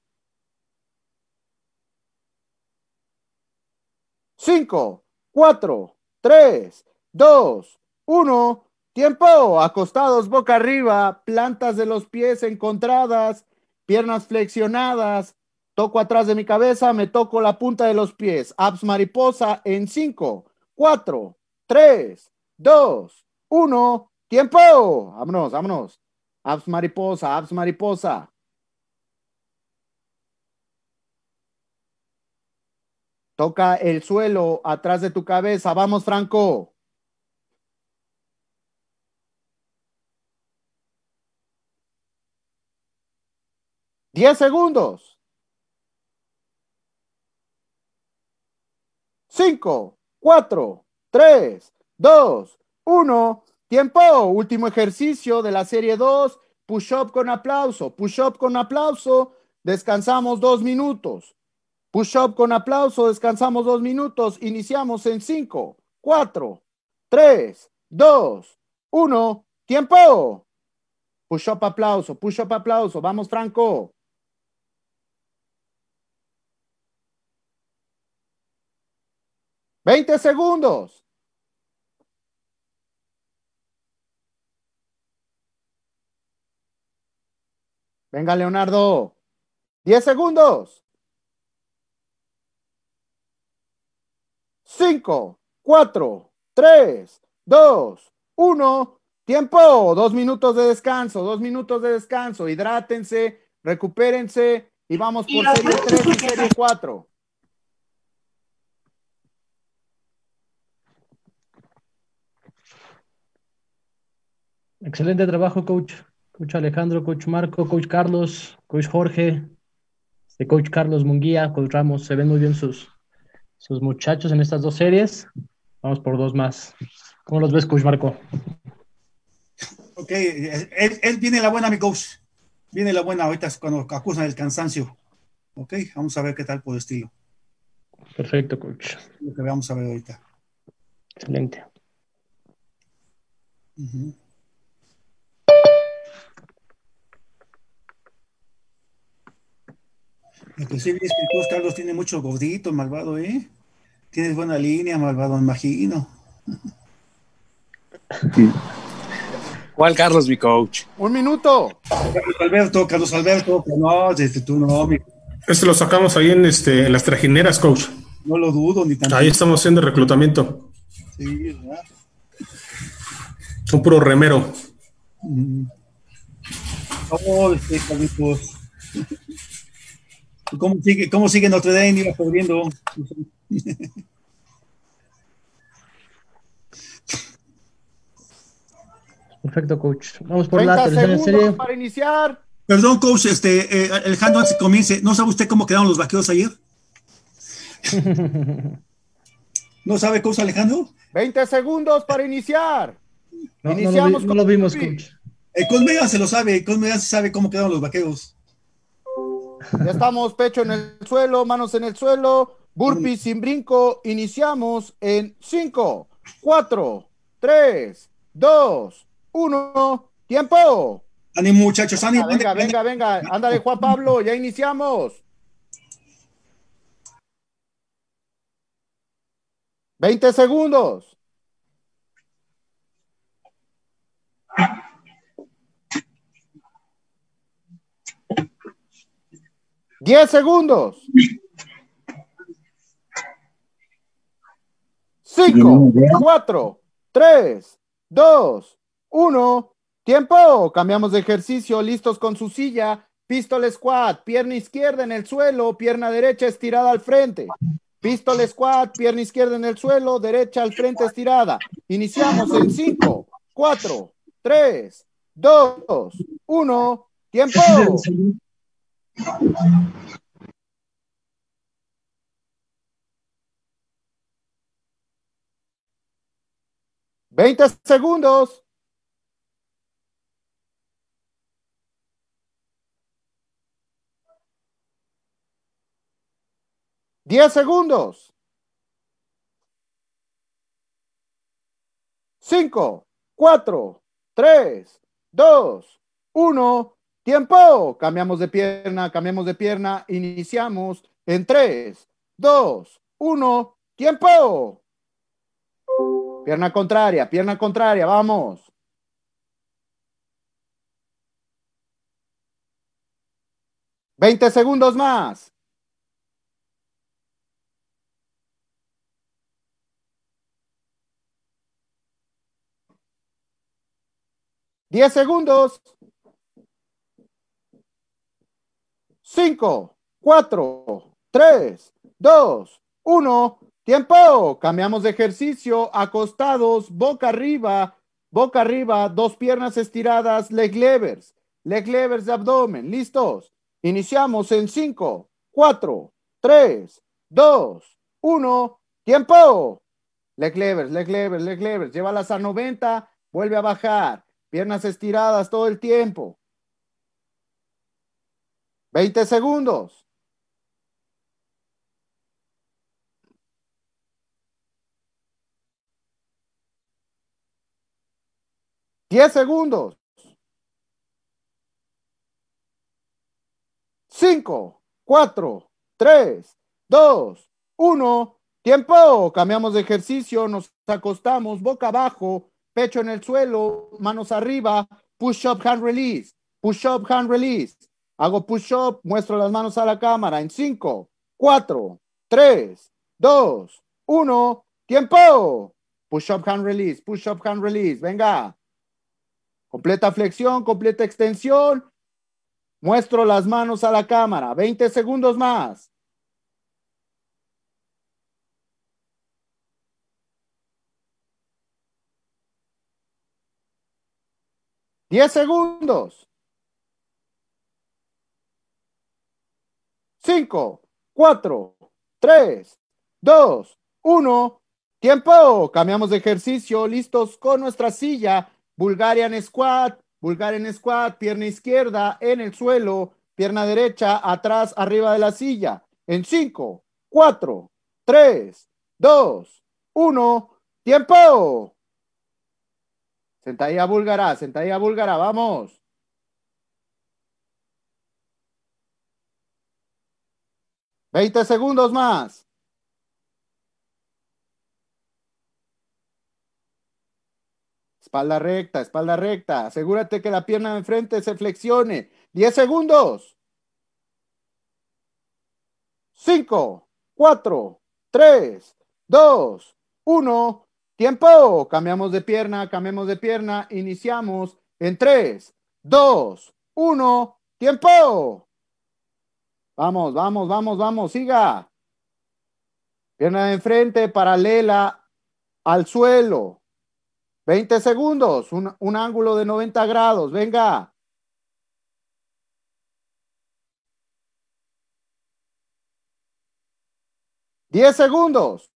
Cinco, cuatro, tres, dos, uno. Tiempo. Acostados boca arriba, plantas de los pies encontradas, piernas flexionadas. Toco atrás de mi cabeza, me toco la punta de los pies. Abs mariposa en cinco, cuatro, tres, dos, uno, tiempo. Vámonos, vámonos. Abs mariposa, abs mariposa. Toca el suelo atrás de tu cabeza. Vamos, Franco. Diez segundos. Cinco, cuatro, tres, dos, uno, Tiempo. Último ejercicio de la serie dos, Push-up con aplauso. Push-up con aplauso. Descansamos dos minutos. Push-up con aplauso. Descansamos dos minutos. Iniciamos en cinco, cuatro tres, dos, uno Tiempo. Push-up aplauso. Push-up aplauso. Vamos, Franco. veinte segundos! Venga, Leonardo. 10 segundos. 5, 4, 3, 2, 1. Tiempo. Dos minutos de descanso. Dos minutos de descanso. Hidrátense, recupérense y vamos por serie 3 y serie 4. Excelente trabajo, coach. Coach Alejandro, Coach Marco, Coach Carlos, Coach Jorge, este, Coach Carlos Munguía, Coach Ramos, se ven muy bien sus, sus muchachos en estas dos series. Vamos por dos más. ¿Cómo los ves, Coach Marco? Ok, él, viene la buena, mi coach. Viene la buena ahorita cuando acusan el cansancio. Ok, vamos a ver qué tal por estilo. Perfecto, coach. Lo que vamos a ver ahorita. Excelente. Carlos, tiene mucho gordito, malvado, ¿eh? Tienes buena línea, malvado, imagino. ¿Cuál Carlos, mi coach? Un minuto. Carlos Alberto, Carlos Alberto, que no, desde tú no. Mi... Este lo sacamos ahí en, este, las trajineras, coach. No lo dudo, ni tanto. Ahí estamos haciendo reclutamiento. Sí, ¿verdad? Un puro remero. Mm. Oh, este, ¿Cómo sigue, cómo sigue Notre Dame? Iba Perfecto, coach. Vamos por la tercera serie. Para iniciar. Perdón, coach, este, Alejandro, eh, antes que comience, ¿no sabe usted cómo quedaron los vaqueros ayer? ¿No sabe, coach Alejandro? 20 segundos para iniciar. Iniciamos no lo, vimos, coach. El eh, Colmega se lo sabe, ya se sabe cómo quedaron los vaqueros. Ya estamos, pecho en el suelo, manos en el suelo, burpee sin brinco. Iniciamos en 5, 4, 3, 2, 1, tiempo. Ánimo, muchachos, Venga, venga, venga, venga. Ándale, Juan Pablo, ya iniciamos. 20 segundos. 10 segundos. 5, 4, 3, 2, 1. Tiempo. Cambiamos de ejercicio. Listos con su silla. Pistol squat. Pierna izquierda en el suelo. Pierna derecha estirada al frente. Pistol squat. Pierna izquierda en el suelo. Derecha al frente estirada. Iniciamos en 5, 4, 3, 2, 1. Tiempo. Veinte segundos. Diez segundos. Cinco, cuatro, tres, dos, uno. Tiempo. Cambiamos de pierna, cambiamos de pierna. Iniciamos en 3, 2, 1. Tiempo. Pierna contraria, pierna contraria. Vamos. Veinte segundos más. Diez segundos. 5, 4, 3, 2, 1. Tiempo. Cambiamos de ejercicio. Acostados, boca arriba, boca arriba, dos piernas estiradas, leg levers, leg levers de abdomen. Listos. Iniciamos en 5, 4, 3, 2, 1. Tiempo. Leg levers, leg levers, leg levers. Llévalas a 90. Vuelve a bajar. Piernas estiradas todo el tiempo. 20 segundos. Diez segundos. Cinco, cuatro, tres, dos, uno. Tiempo. Cambiamos de ejercicio. Nos acostamos boca abajo, pecho en el suelo, manos arriba. Push up, hand release. Push up, hand release Hago push-up, muestro las manos a la cámara en 5, 4, 3, 2, 1, tiempo. Push-up hand release, push-up hand release, venga. Completa flexión, completa extensión. Muestro las manos a la cámara, 20 segundos más. 10 segundos. 5, 4, 3, 2, 1. Tiempo. Cambiamos de ejercicio. Listos con nuestra silla. Bulgarian squat. Bulgarian squat. Pierna izquierda en el suelo. Pierna derecha atrás, arriba de la silla. En 5, 4, 3, 2, 1. Tiempo. Sentadilla búlgara. Sentadilla búlgara. Vamos. 20 segundos más. Espalda recta, espalda recta. Asegúrate que la pierna de enfrente se flexione. 10 segundos. 5, 4, 3, 2, 1. Tiempo. Cambiamos de pierna, cambiamos de pierna. Iniciamos en 3, 2, 1. Tiempo. Vamos, vamos, vamos, vamos, siga. Pierna de enfrente, paralela al suelo. 20 segundos, un ángulo de 90 grados, venga, 10 segundos.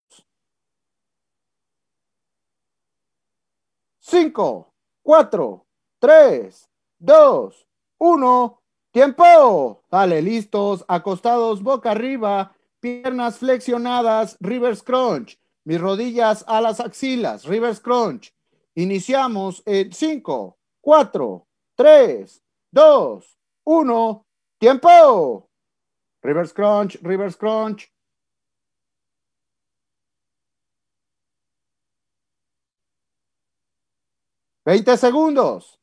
5, 4, 3, 2, 1, Tiempo. Vale, listos, acostados boca arriba, piernas flexionadas, reverse crunch, mis rodillas a las axilas, reverse crunch. Iniciamos en 5, 4, 3, 2, 1. Tiempo. Reverse crunch, reverse crunch. 20 segundos.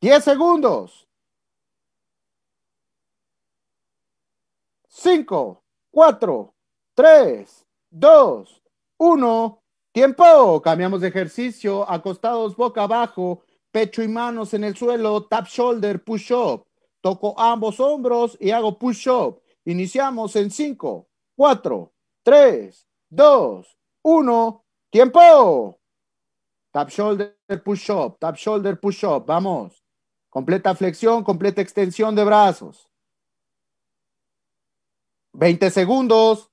10 segundos. 5, 4, 3, 2, 1. Tiempo. Cambiamos de ejercicio. Acostados boca abajo, pecho y manos en el suelo. Tap shoulder, push up. Toco ambos hombros y hago push up. Iniciamos en 5, 4, 3, 2, 1. Tiempo. Tap shoulder, push up. Tap shoulder, push up. Vamos. Completa flexión, completa extensión de brazos. 20 segundos.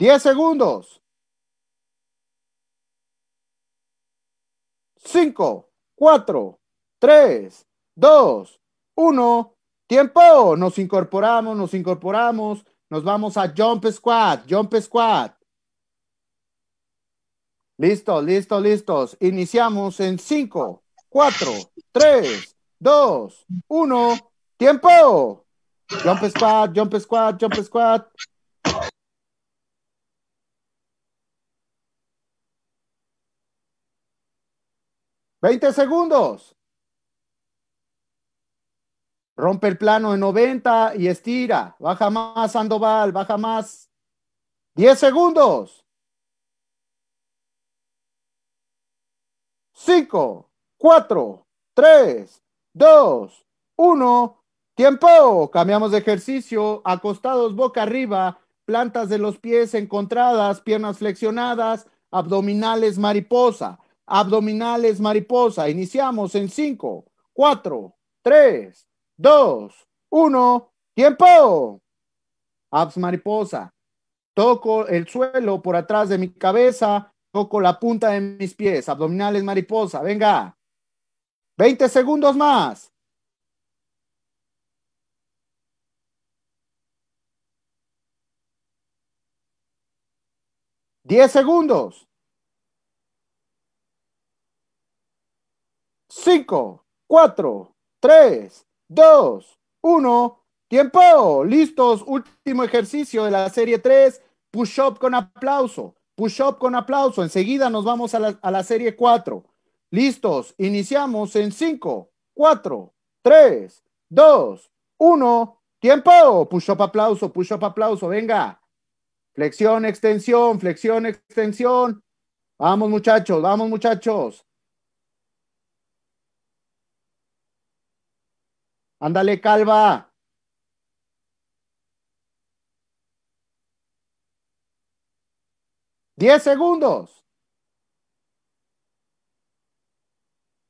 10 segundos. 5, 4, 3, 2, 1. Tiempo. Nos incorporamos, nos incorporamos. Nos vamos a Jump Squad, Jump Squad. Listo, listo, listos. Iniciamos en 5, 4, 3, 2, 1. Tiempo. Jump Squad, Jump Squad, Jump Squad. 20 segundos. Rompe el plano en 90 y estira. Baja más, Sandoval, baja más. 10 segundos. 5, 4, 3, 2, 1. Tiempo. Cambiamos de ejercicio. Acostados boca arriba. Plantas de los pies encontradas. Piernas flexionadas. Abdominales mariposa. Abdominales mariposa. Iniciamos en 5, 4, 3, dos, uno, tiempo. Abs mariposa. Toco el suelo por atrás de mi cabeza, toco la punta de mis pies, abdominales mariposa, venga. Veinte segundos más. Diez segundos. Cinco, cuatro, tres, dos, uno, tiempo, listos, último ejercicio de la serie tres, push-up con aplauso, push-up con aplauso, enseguida nos vamos a la, serie cuatro, listos, iniciamos en cinco, cuatro, tres, dos, uno, tiempo, push-up aplauso, push-up aplauso, venga, flexión, extensión, flexión, extensión, vamos muchachos, vamos muchachos. Ándale, calva. Diez segundos.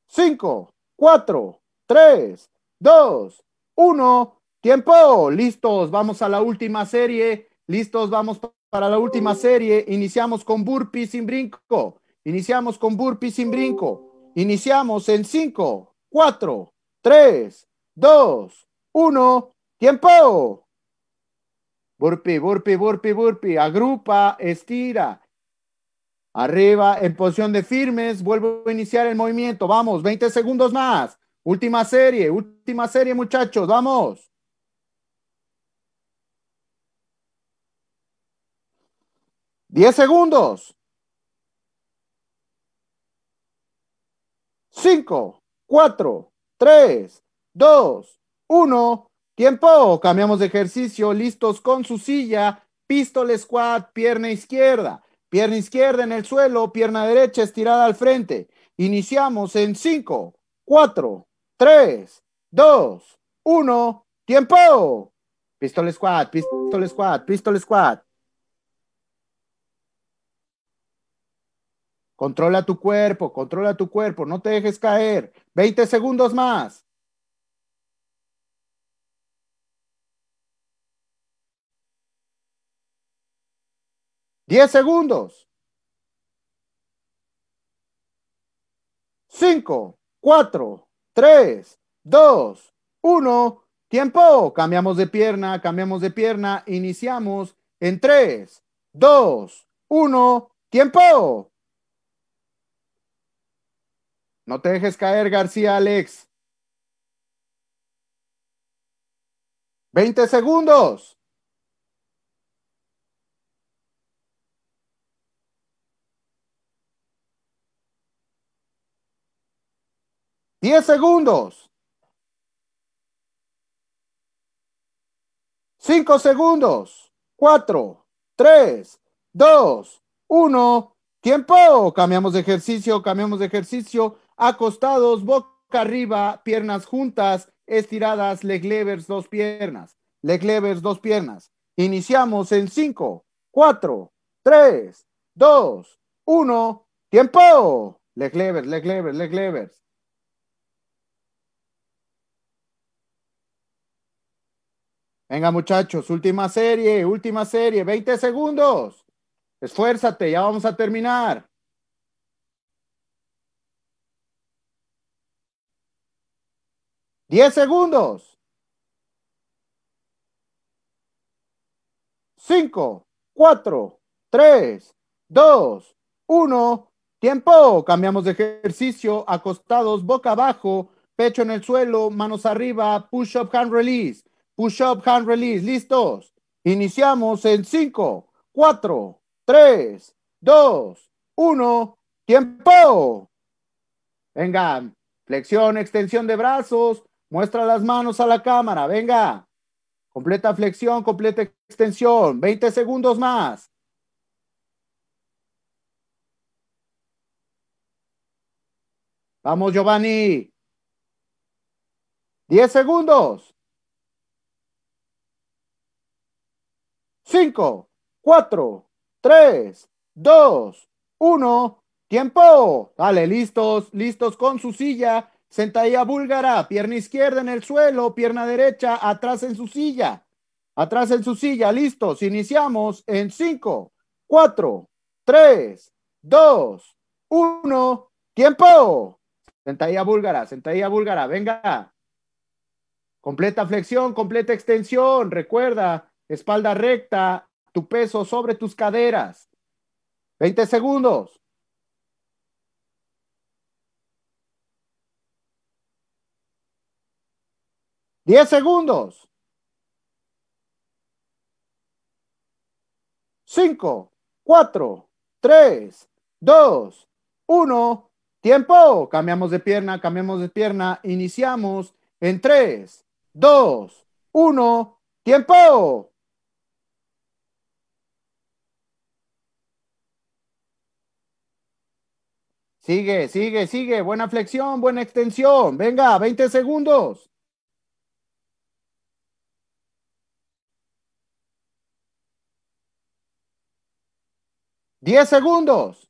Cinco, cuatro, tres, dos, uno. Tiempo. Listos. Vamos a la última serie. Listos. Vamos para la última serie. Iniciamos con burpee sin brinco. Iniciamos con burpee sin brinco. Iniciamos en cinco, cuatro, tres, dos, uno, tiempo. Burpee, burpee, burpee, burpee. Agrupa, estira. Arriba, en posición de firmes. Vuelvo a iniciar el movimiento. Vamos, 20 segundos más. Última serie, última serie, muchachos. Vamos. Diez segundos. Cinco, cuatro, tres, dos, uno, tiempo. Cambiamos de ejercicio, listos con su silla, pistol squat, pierna izquierda, pierna izquierda en el suelo, pierna derecha estirada al frente. Iniciamos en cinco, cuatro, tres, dos, uno, tiempo. Pistol squat, pistol squat, pistol squat. Controla tu cuerpo, controla tu cuerpo, no te dejes caer. veinte segundos más. 10 segundos. 5, 4, 3, 2, 1. Tiempo. Cambiamos de pierna, cambiamos de pierna. Iniciamos en 3, 2, 1. Tiempo. No te dejes caer, García Alex. 20 segundos. 10 segundos. 5 segundos. 4, 3, 2, 1. Tiempo. Cambiamos de ejercicio, cambiamos de ejercicio. Acostados, boca arriba, piernas juntas, estiradas, leg levers, dos piernas. Leg levers, dos piernas. Iniciamos en 5, 4, 3, 2, 1. Tiempo. Leg levers, leg levers, leg levers. Venga, muchachos, última serie, última serie, 20 segundos. Esfuérzate, ya vamos a terminar. Diez segundos. Cinco, cuatro, tres, dos, uno. Tiempo. Cambiamos de ejercicio. Acostados, boca abajo, pecho en el suelo, manos arriba, push up, hand release. Push up, hand release. ¿Listos? Iniciamos en 5, 4, 3, 2, 1. ¡Tiempo! Venga, flexión, extensión de brazos. Muestra las manos a la cámara. Venga. Completa flexión, completa extensión. 20 segundos más. Vamos, Giovanni. 10 segundos. 5, 4, 3, 2, 1. Tiempo. Dale, listos, listos con su silla. Sentadilla búlgara, pierna izquierda en el suelo, pierna derecha atrás en su silla. Atrás en su silla, listos. Iniciamos en 5, 4, 3, 2, 1. Tiempo. Sentadilla búlgara, sentadilla búlgara, venga. Completa flexión, completa extensión. Recuerda, Espalda recta, tu peso sobre tus caderas. 20 segundos. Diez segundos. Cinco, cuatro, tres, dos, uno. Tiempo. Cambiamos de pierna, cambiamos de pierna. Iniciamos en tres, dos, uno. Tiempo. Sigue, sigue, sigue. Buena flexión, buena extensión. Venga, 20 segundos. 10 segundos.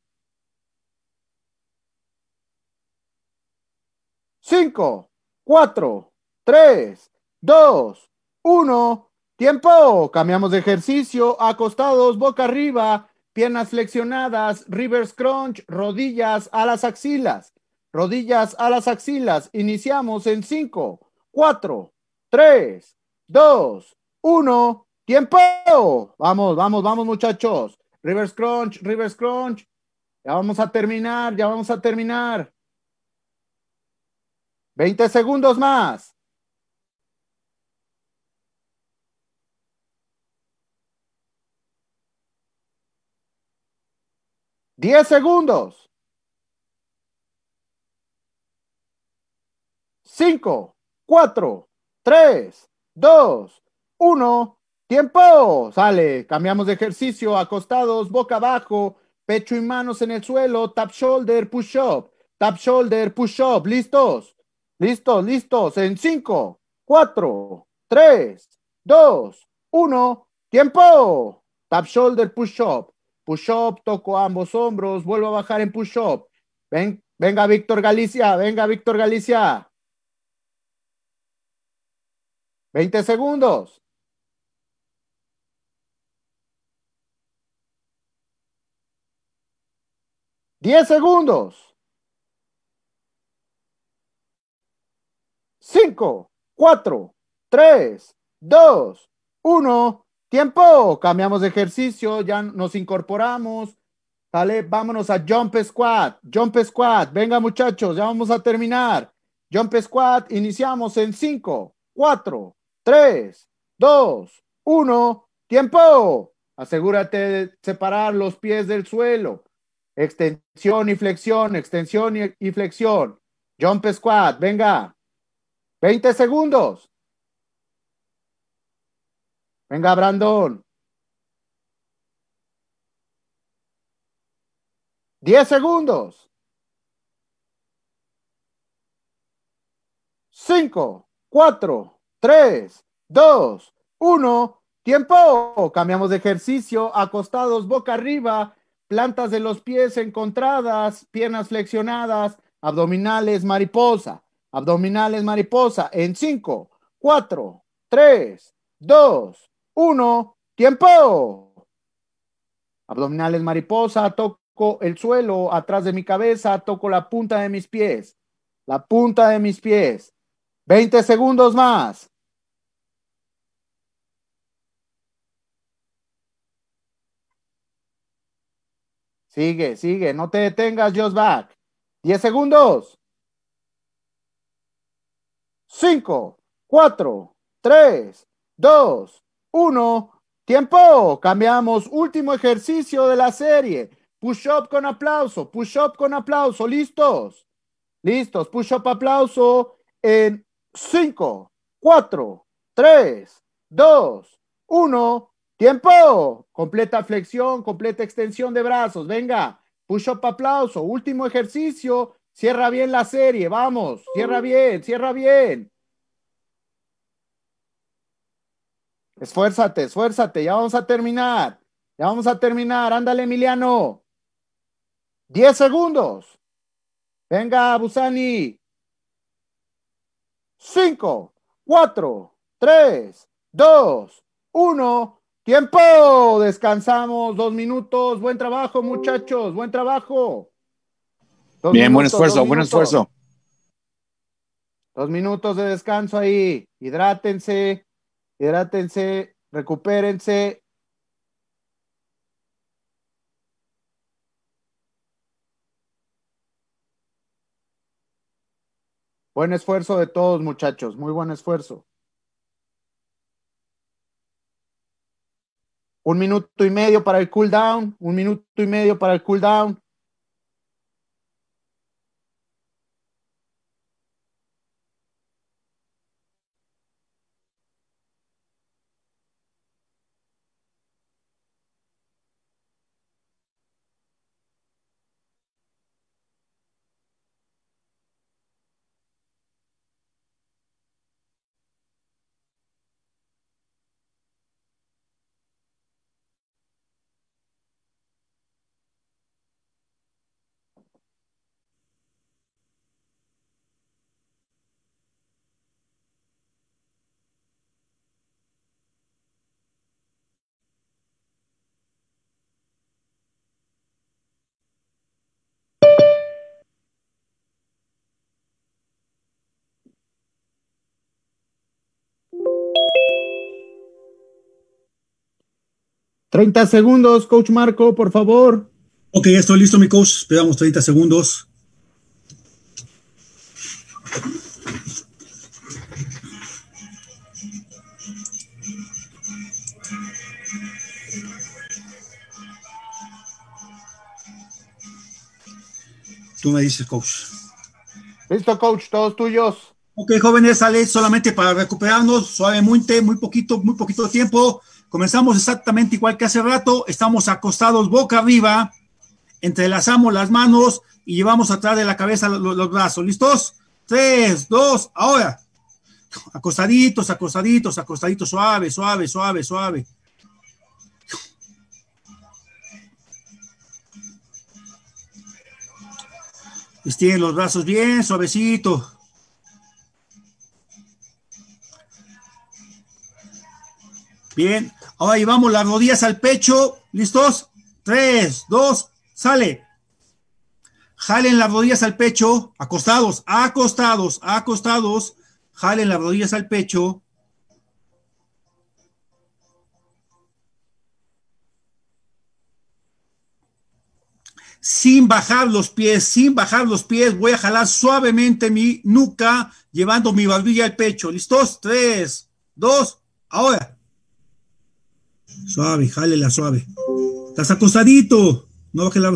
5, 4, 3, 2, 1. Tiempo. Cambiamos de ejercicio. Acostados, boca arriba piernas flexionadas, reverse crunch, rodillas a las axilas, rodillas a las axilas. Iniciamos en 5, 4, 3, 2, 1, tiempo. Vamos, vamos, vamos muchachos. Reverse crunch, reverse crunch. Ya vamos a terminar, ya vamos a terminar. 20 segundos más. 10 segundos. 5, 4, 3, 2, 1. Tiempo. Sale. Cambiamos de ejercicio. Acostados, boca abajo, pecho y manos en el suelo. Tap shoulder, push up. Tap shoulder, push up. ¿Listos? Listos, listos. En 5, 4, 3, 2, 1. Tiempo. Tap shoulder, push up push up toco ambos hombros, vuelvo a bajar en push up. Venga Víctor Galicia, venga Víctor Galicia. 20 segundos. 10 segundos. 5, 4, 3, 2, 1. Tiempo, cambiamos de ejercicio, ya nos incorporamos. vale, vámonos a Jump squat, Jump squat, venga muchachos, ya vamos a terminar. Jump squat, iniciamos en 5, 4, 3, 2, 1. Tiempo. Asegúrate de separar los pies del suelo. Extensión y flexión, extensión y, flexión. Jump squat, venga. 20 segundos. Venga, Brandon. Diez segundos. Cinco, cuatro, tres, dos, uno. Tiempo. Cambiamos de ejercicio. Acostados boca arriba. Plantas de los pies encontradas. Piernas flexionadas. Abdominales mariposa. Abdominales mariposa. En cinco, cuatro, tres, dos, uno, tiempo. Abdominales mariposa, toco el suelo atrás de mi cabeza, toco la punta de mis pies, la punta de mis pies. 20 segundos más. Sigue, sigue, no te detengas, Just Back. 10 segundos. 5, 4, 3, 2, uno, Tiempo, cambiamos. Último ejercicio de la serie. Push up con aplauso, push up con aplauso. ¿Listos? Listos. Push up aplauso en cinco, cuatro, tres, dos, uno, Tiempo. Completa flexión, completa extensión de brazos. Venga, push up aplauso. Último ejercicio. Cierra bien la serie. Vamos. Cierra bien, cierra bien. Esfuérzate, esfuérzate, ya vamos a terminar. Ya vamos a terminar. Ándale, Emiliano. 10 segundos. Venga, Busani. Cinco, cuatro, 3, 2, 1. Tiempo. Descansamos dos minutos. Buen trabajo, muchachos. Buen trabajo. Bien, buen esfuerzo, buen esfuerzo. Dos minutos de descanso ahí. Hidrátense hidrátense, recupérense. Buen esfuerzo de todos, muchachos, muy buen esfuerzo. Un minuto y medio para el cooldown, un minuto y medio para el cool down. 30 segundos, coach Marco, por favor. Ok, estoy listo, mi coach. Esperamos 30 segundos. Tú me dices, coach. Listo, coach, todos tuyos. Ok, jóvenes, sale solamente para recuperarnos suavemente, muy poquito, muy poquito tiempo. Comenzamos exactamente igual que hace rato, estamos acostados boca arriba, entrelazamos las manos y llevamos atrás de la cabeza los, brazos. ¿Listos? Tres, dos, ahora. Acostaditos, acostaditos, acostaditos, suave, suave, suave, suave. Estiren los brazos bien, suavecito. Bien, ahora llevamos las rodillas al pecho. ¿Listos? Tres, dos, sale. Jalen las rodillas al pecho, acostados, acostados, acostados. Jalen las rodillas al pecho. sin bajar los pies, sin bajar los pies, voy a jalar suavemente mi nuca, llevando mi barbilla al pecho. ¿Listos? Tres, dos, ahora. Suave, jale la suave. Estás acostadito. No baje la.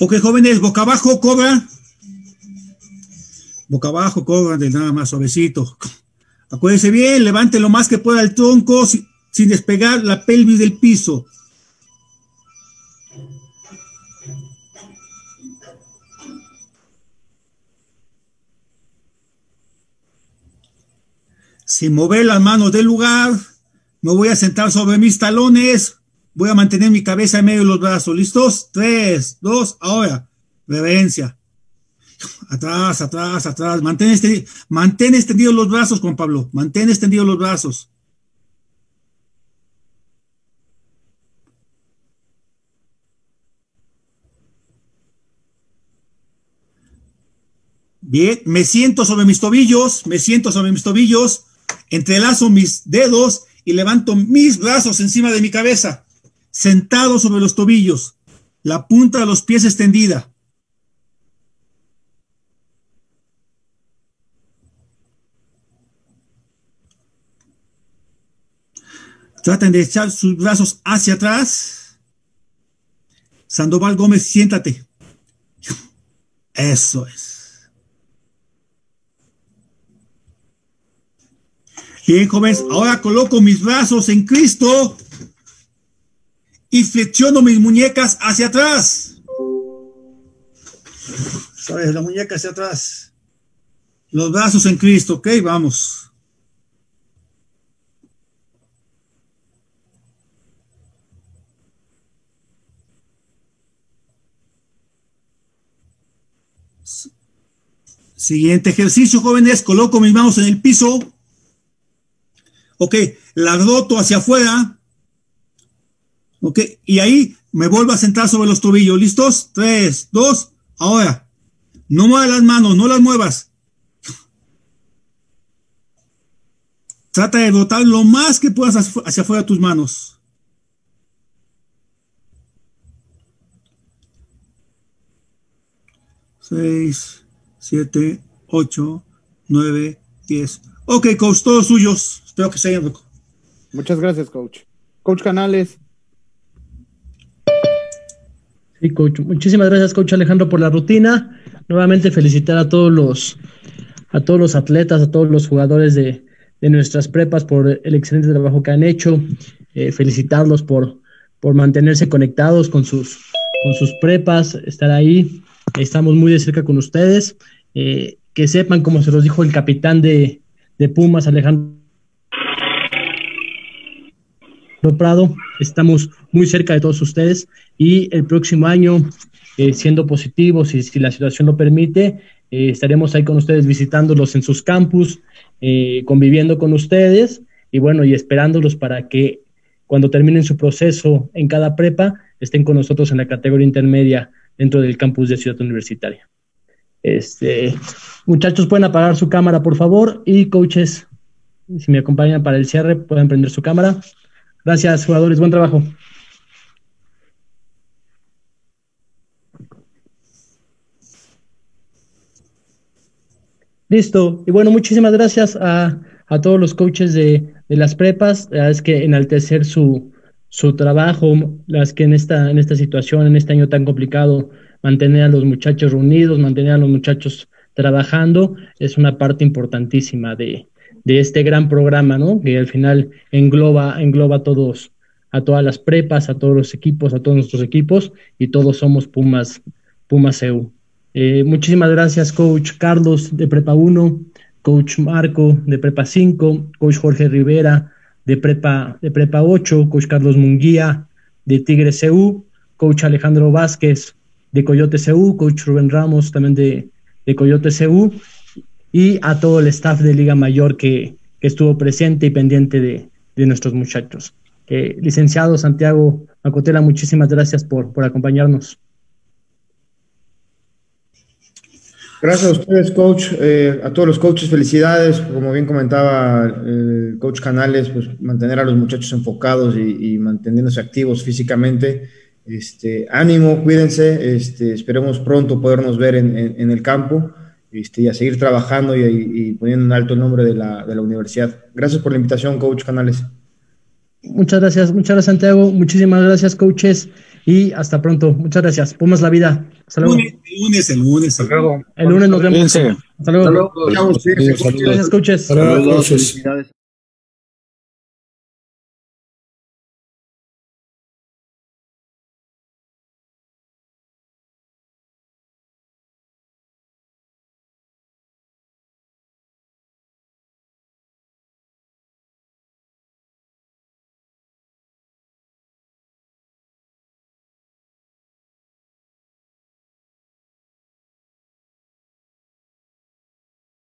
Ok, jóvenes, boca abajo, cobra. Boca abajo, cobra, nada más suavecito. Acuérdense bien, levante lo más que pueda el tronco sin despegar la pelvis del piso. sin mover las manos del lugar, me voy a sentar sobre mis talones, voy a mantener mi cabeza en medio de los brazos, ¿listos? Tres, dos, ahora, reverencia. Atrás, atrás, atrás, mantén, este, mantén extendidos los brazos, Juan Pablo, mantén extendidos los brazos. Bien, me siento sobre mis tobillos, me siento sobre mis tobillos, Entrelazo mis dedos y levanto mis brazos encima de mi cabeza, sentado sobre los tobillos, la punta de los pies extendida. Traten de echar sus brazos hacia atrás. Sandoval Gómez, siéntate. Eso es. Bien, jóvenes, ahora coloco mis brazos en Cristo y flexiono mis muñecas hacia atrás. ¿Sabes? La muñeca hacia atrás. Los brazos en Cristo, ok, vamos. Siguiente ejercicio, jóvenes. Coloco mis manos en el piso ok, las roto hacia afuera, ok, y ahí me vuelvo a sentar sobre los tobillos, ¿listos? Tres, dos, ahora, no muevas las manos, no las muevas. Trata de rotar lo más que puedas hacia afuera tus manos. Seis, siete, ocho, nueve, diez. Ok, costó todos suyos. Espero que se hayan Muchas gracias, coach. Coach Canales. Sí, coach. Muchísimas gracias, coach Alejandro, por la rutina. Nuevamente felicitar a todos los, a todos los atletas, a todos los jugadores de, nuestras prepas por el excelente trabajo que han hecho. Eh, felicitarlos por, por mantenerse conectados con sus, con sus prepas, estar ahí. Estamos muy de cerca con ustedes. Eh, que sepan, como se los dijo el capitán de, de Pumas, Alejandro Prado, estamos muy cerca de todos ustedes y el próximo año, eh, siendo positivos y si la situación lo permite, eh, estaremos ahí con ustedes visitándolos en sus campus, eh, conviviendo con ustedes y bueno, y esperándolos para que cuando terminen su proceso en cada prepa, estén con nosotros en la categoría intermedia dentro del campus de Ciudad Universitaria. Este, muchachos, pueden apagar su cámara, por favor, y coaches, si me acompañan para el cierre, pueden prender su cámara. Gracias, jugadores. Buen trabajo. Listo. Y bueno, muchísimas gracias a, todos los coaches de, las prepas. es que enaltecer su, trabajo, las que en esta, en esta situación, en este año tan complicado, mantener a los muchachos reunidos, mantener a los muchachos trabajando, es una parte importantísima de, de este gran programa, ¿no? Que al final engloba, engloba a todos, a todas las prepas, a todos los equipos, a todos nuestros equipos, y todos somos Pumas, Pumas EU. Eh, muchísimas gracias, coach Carlos de Prepa 1, coach Marco de Prepa 5, coach Jorge Rivera de Prepa, de Prepa 8, coach Carlos Munguía de Tigre CU, coach Alejandro Vázquez de Coyote CU, coach Rubén Ramos también de, de Coyote CU y a todo el staff de Liga Mayor que, estuvo presente y pendiente de, nuestros muchachos. Eh, licenciado Santiago Macotela, muchísimas gracias por, acompañarnos. Gracias a ustedes, coach. Eh, a todos los coaches, felicidades. Como bien comentaba el eh, coach Canales, pues mantener a los muchachos enfocados y, manteniéndose activos físicamente. Este, ánimo, cuídense. Este, esperemos pronto podernos ver en el campo. Este, y a seguir trabajando y, y, poniendo en alto el nombre de la, de la universidad. Gracias por la invitación, coach Canales. Muchas gracias, muchas gracias Santiago, muchísimas gracias coaches y hasta pronto. Muchas gracias. Pumas la vida. saludos luego. el lunes, el lunes. Hasta El lunes nos vemos. Hasta luego. Gracias coaches. Gracias.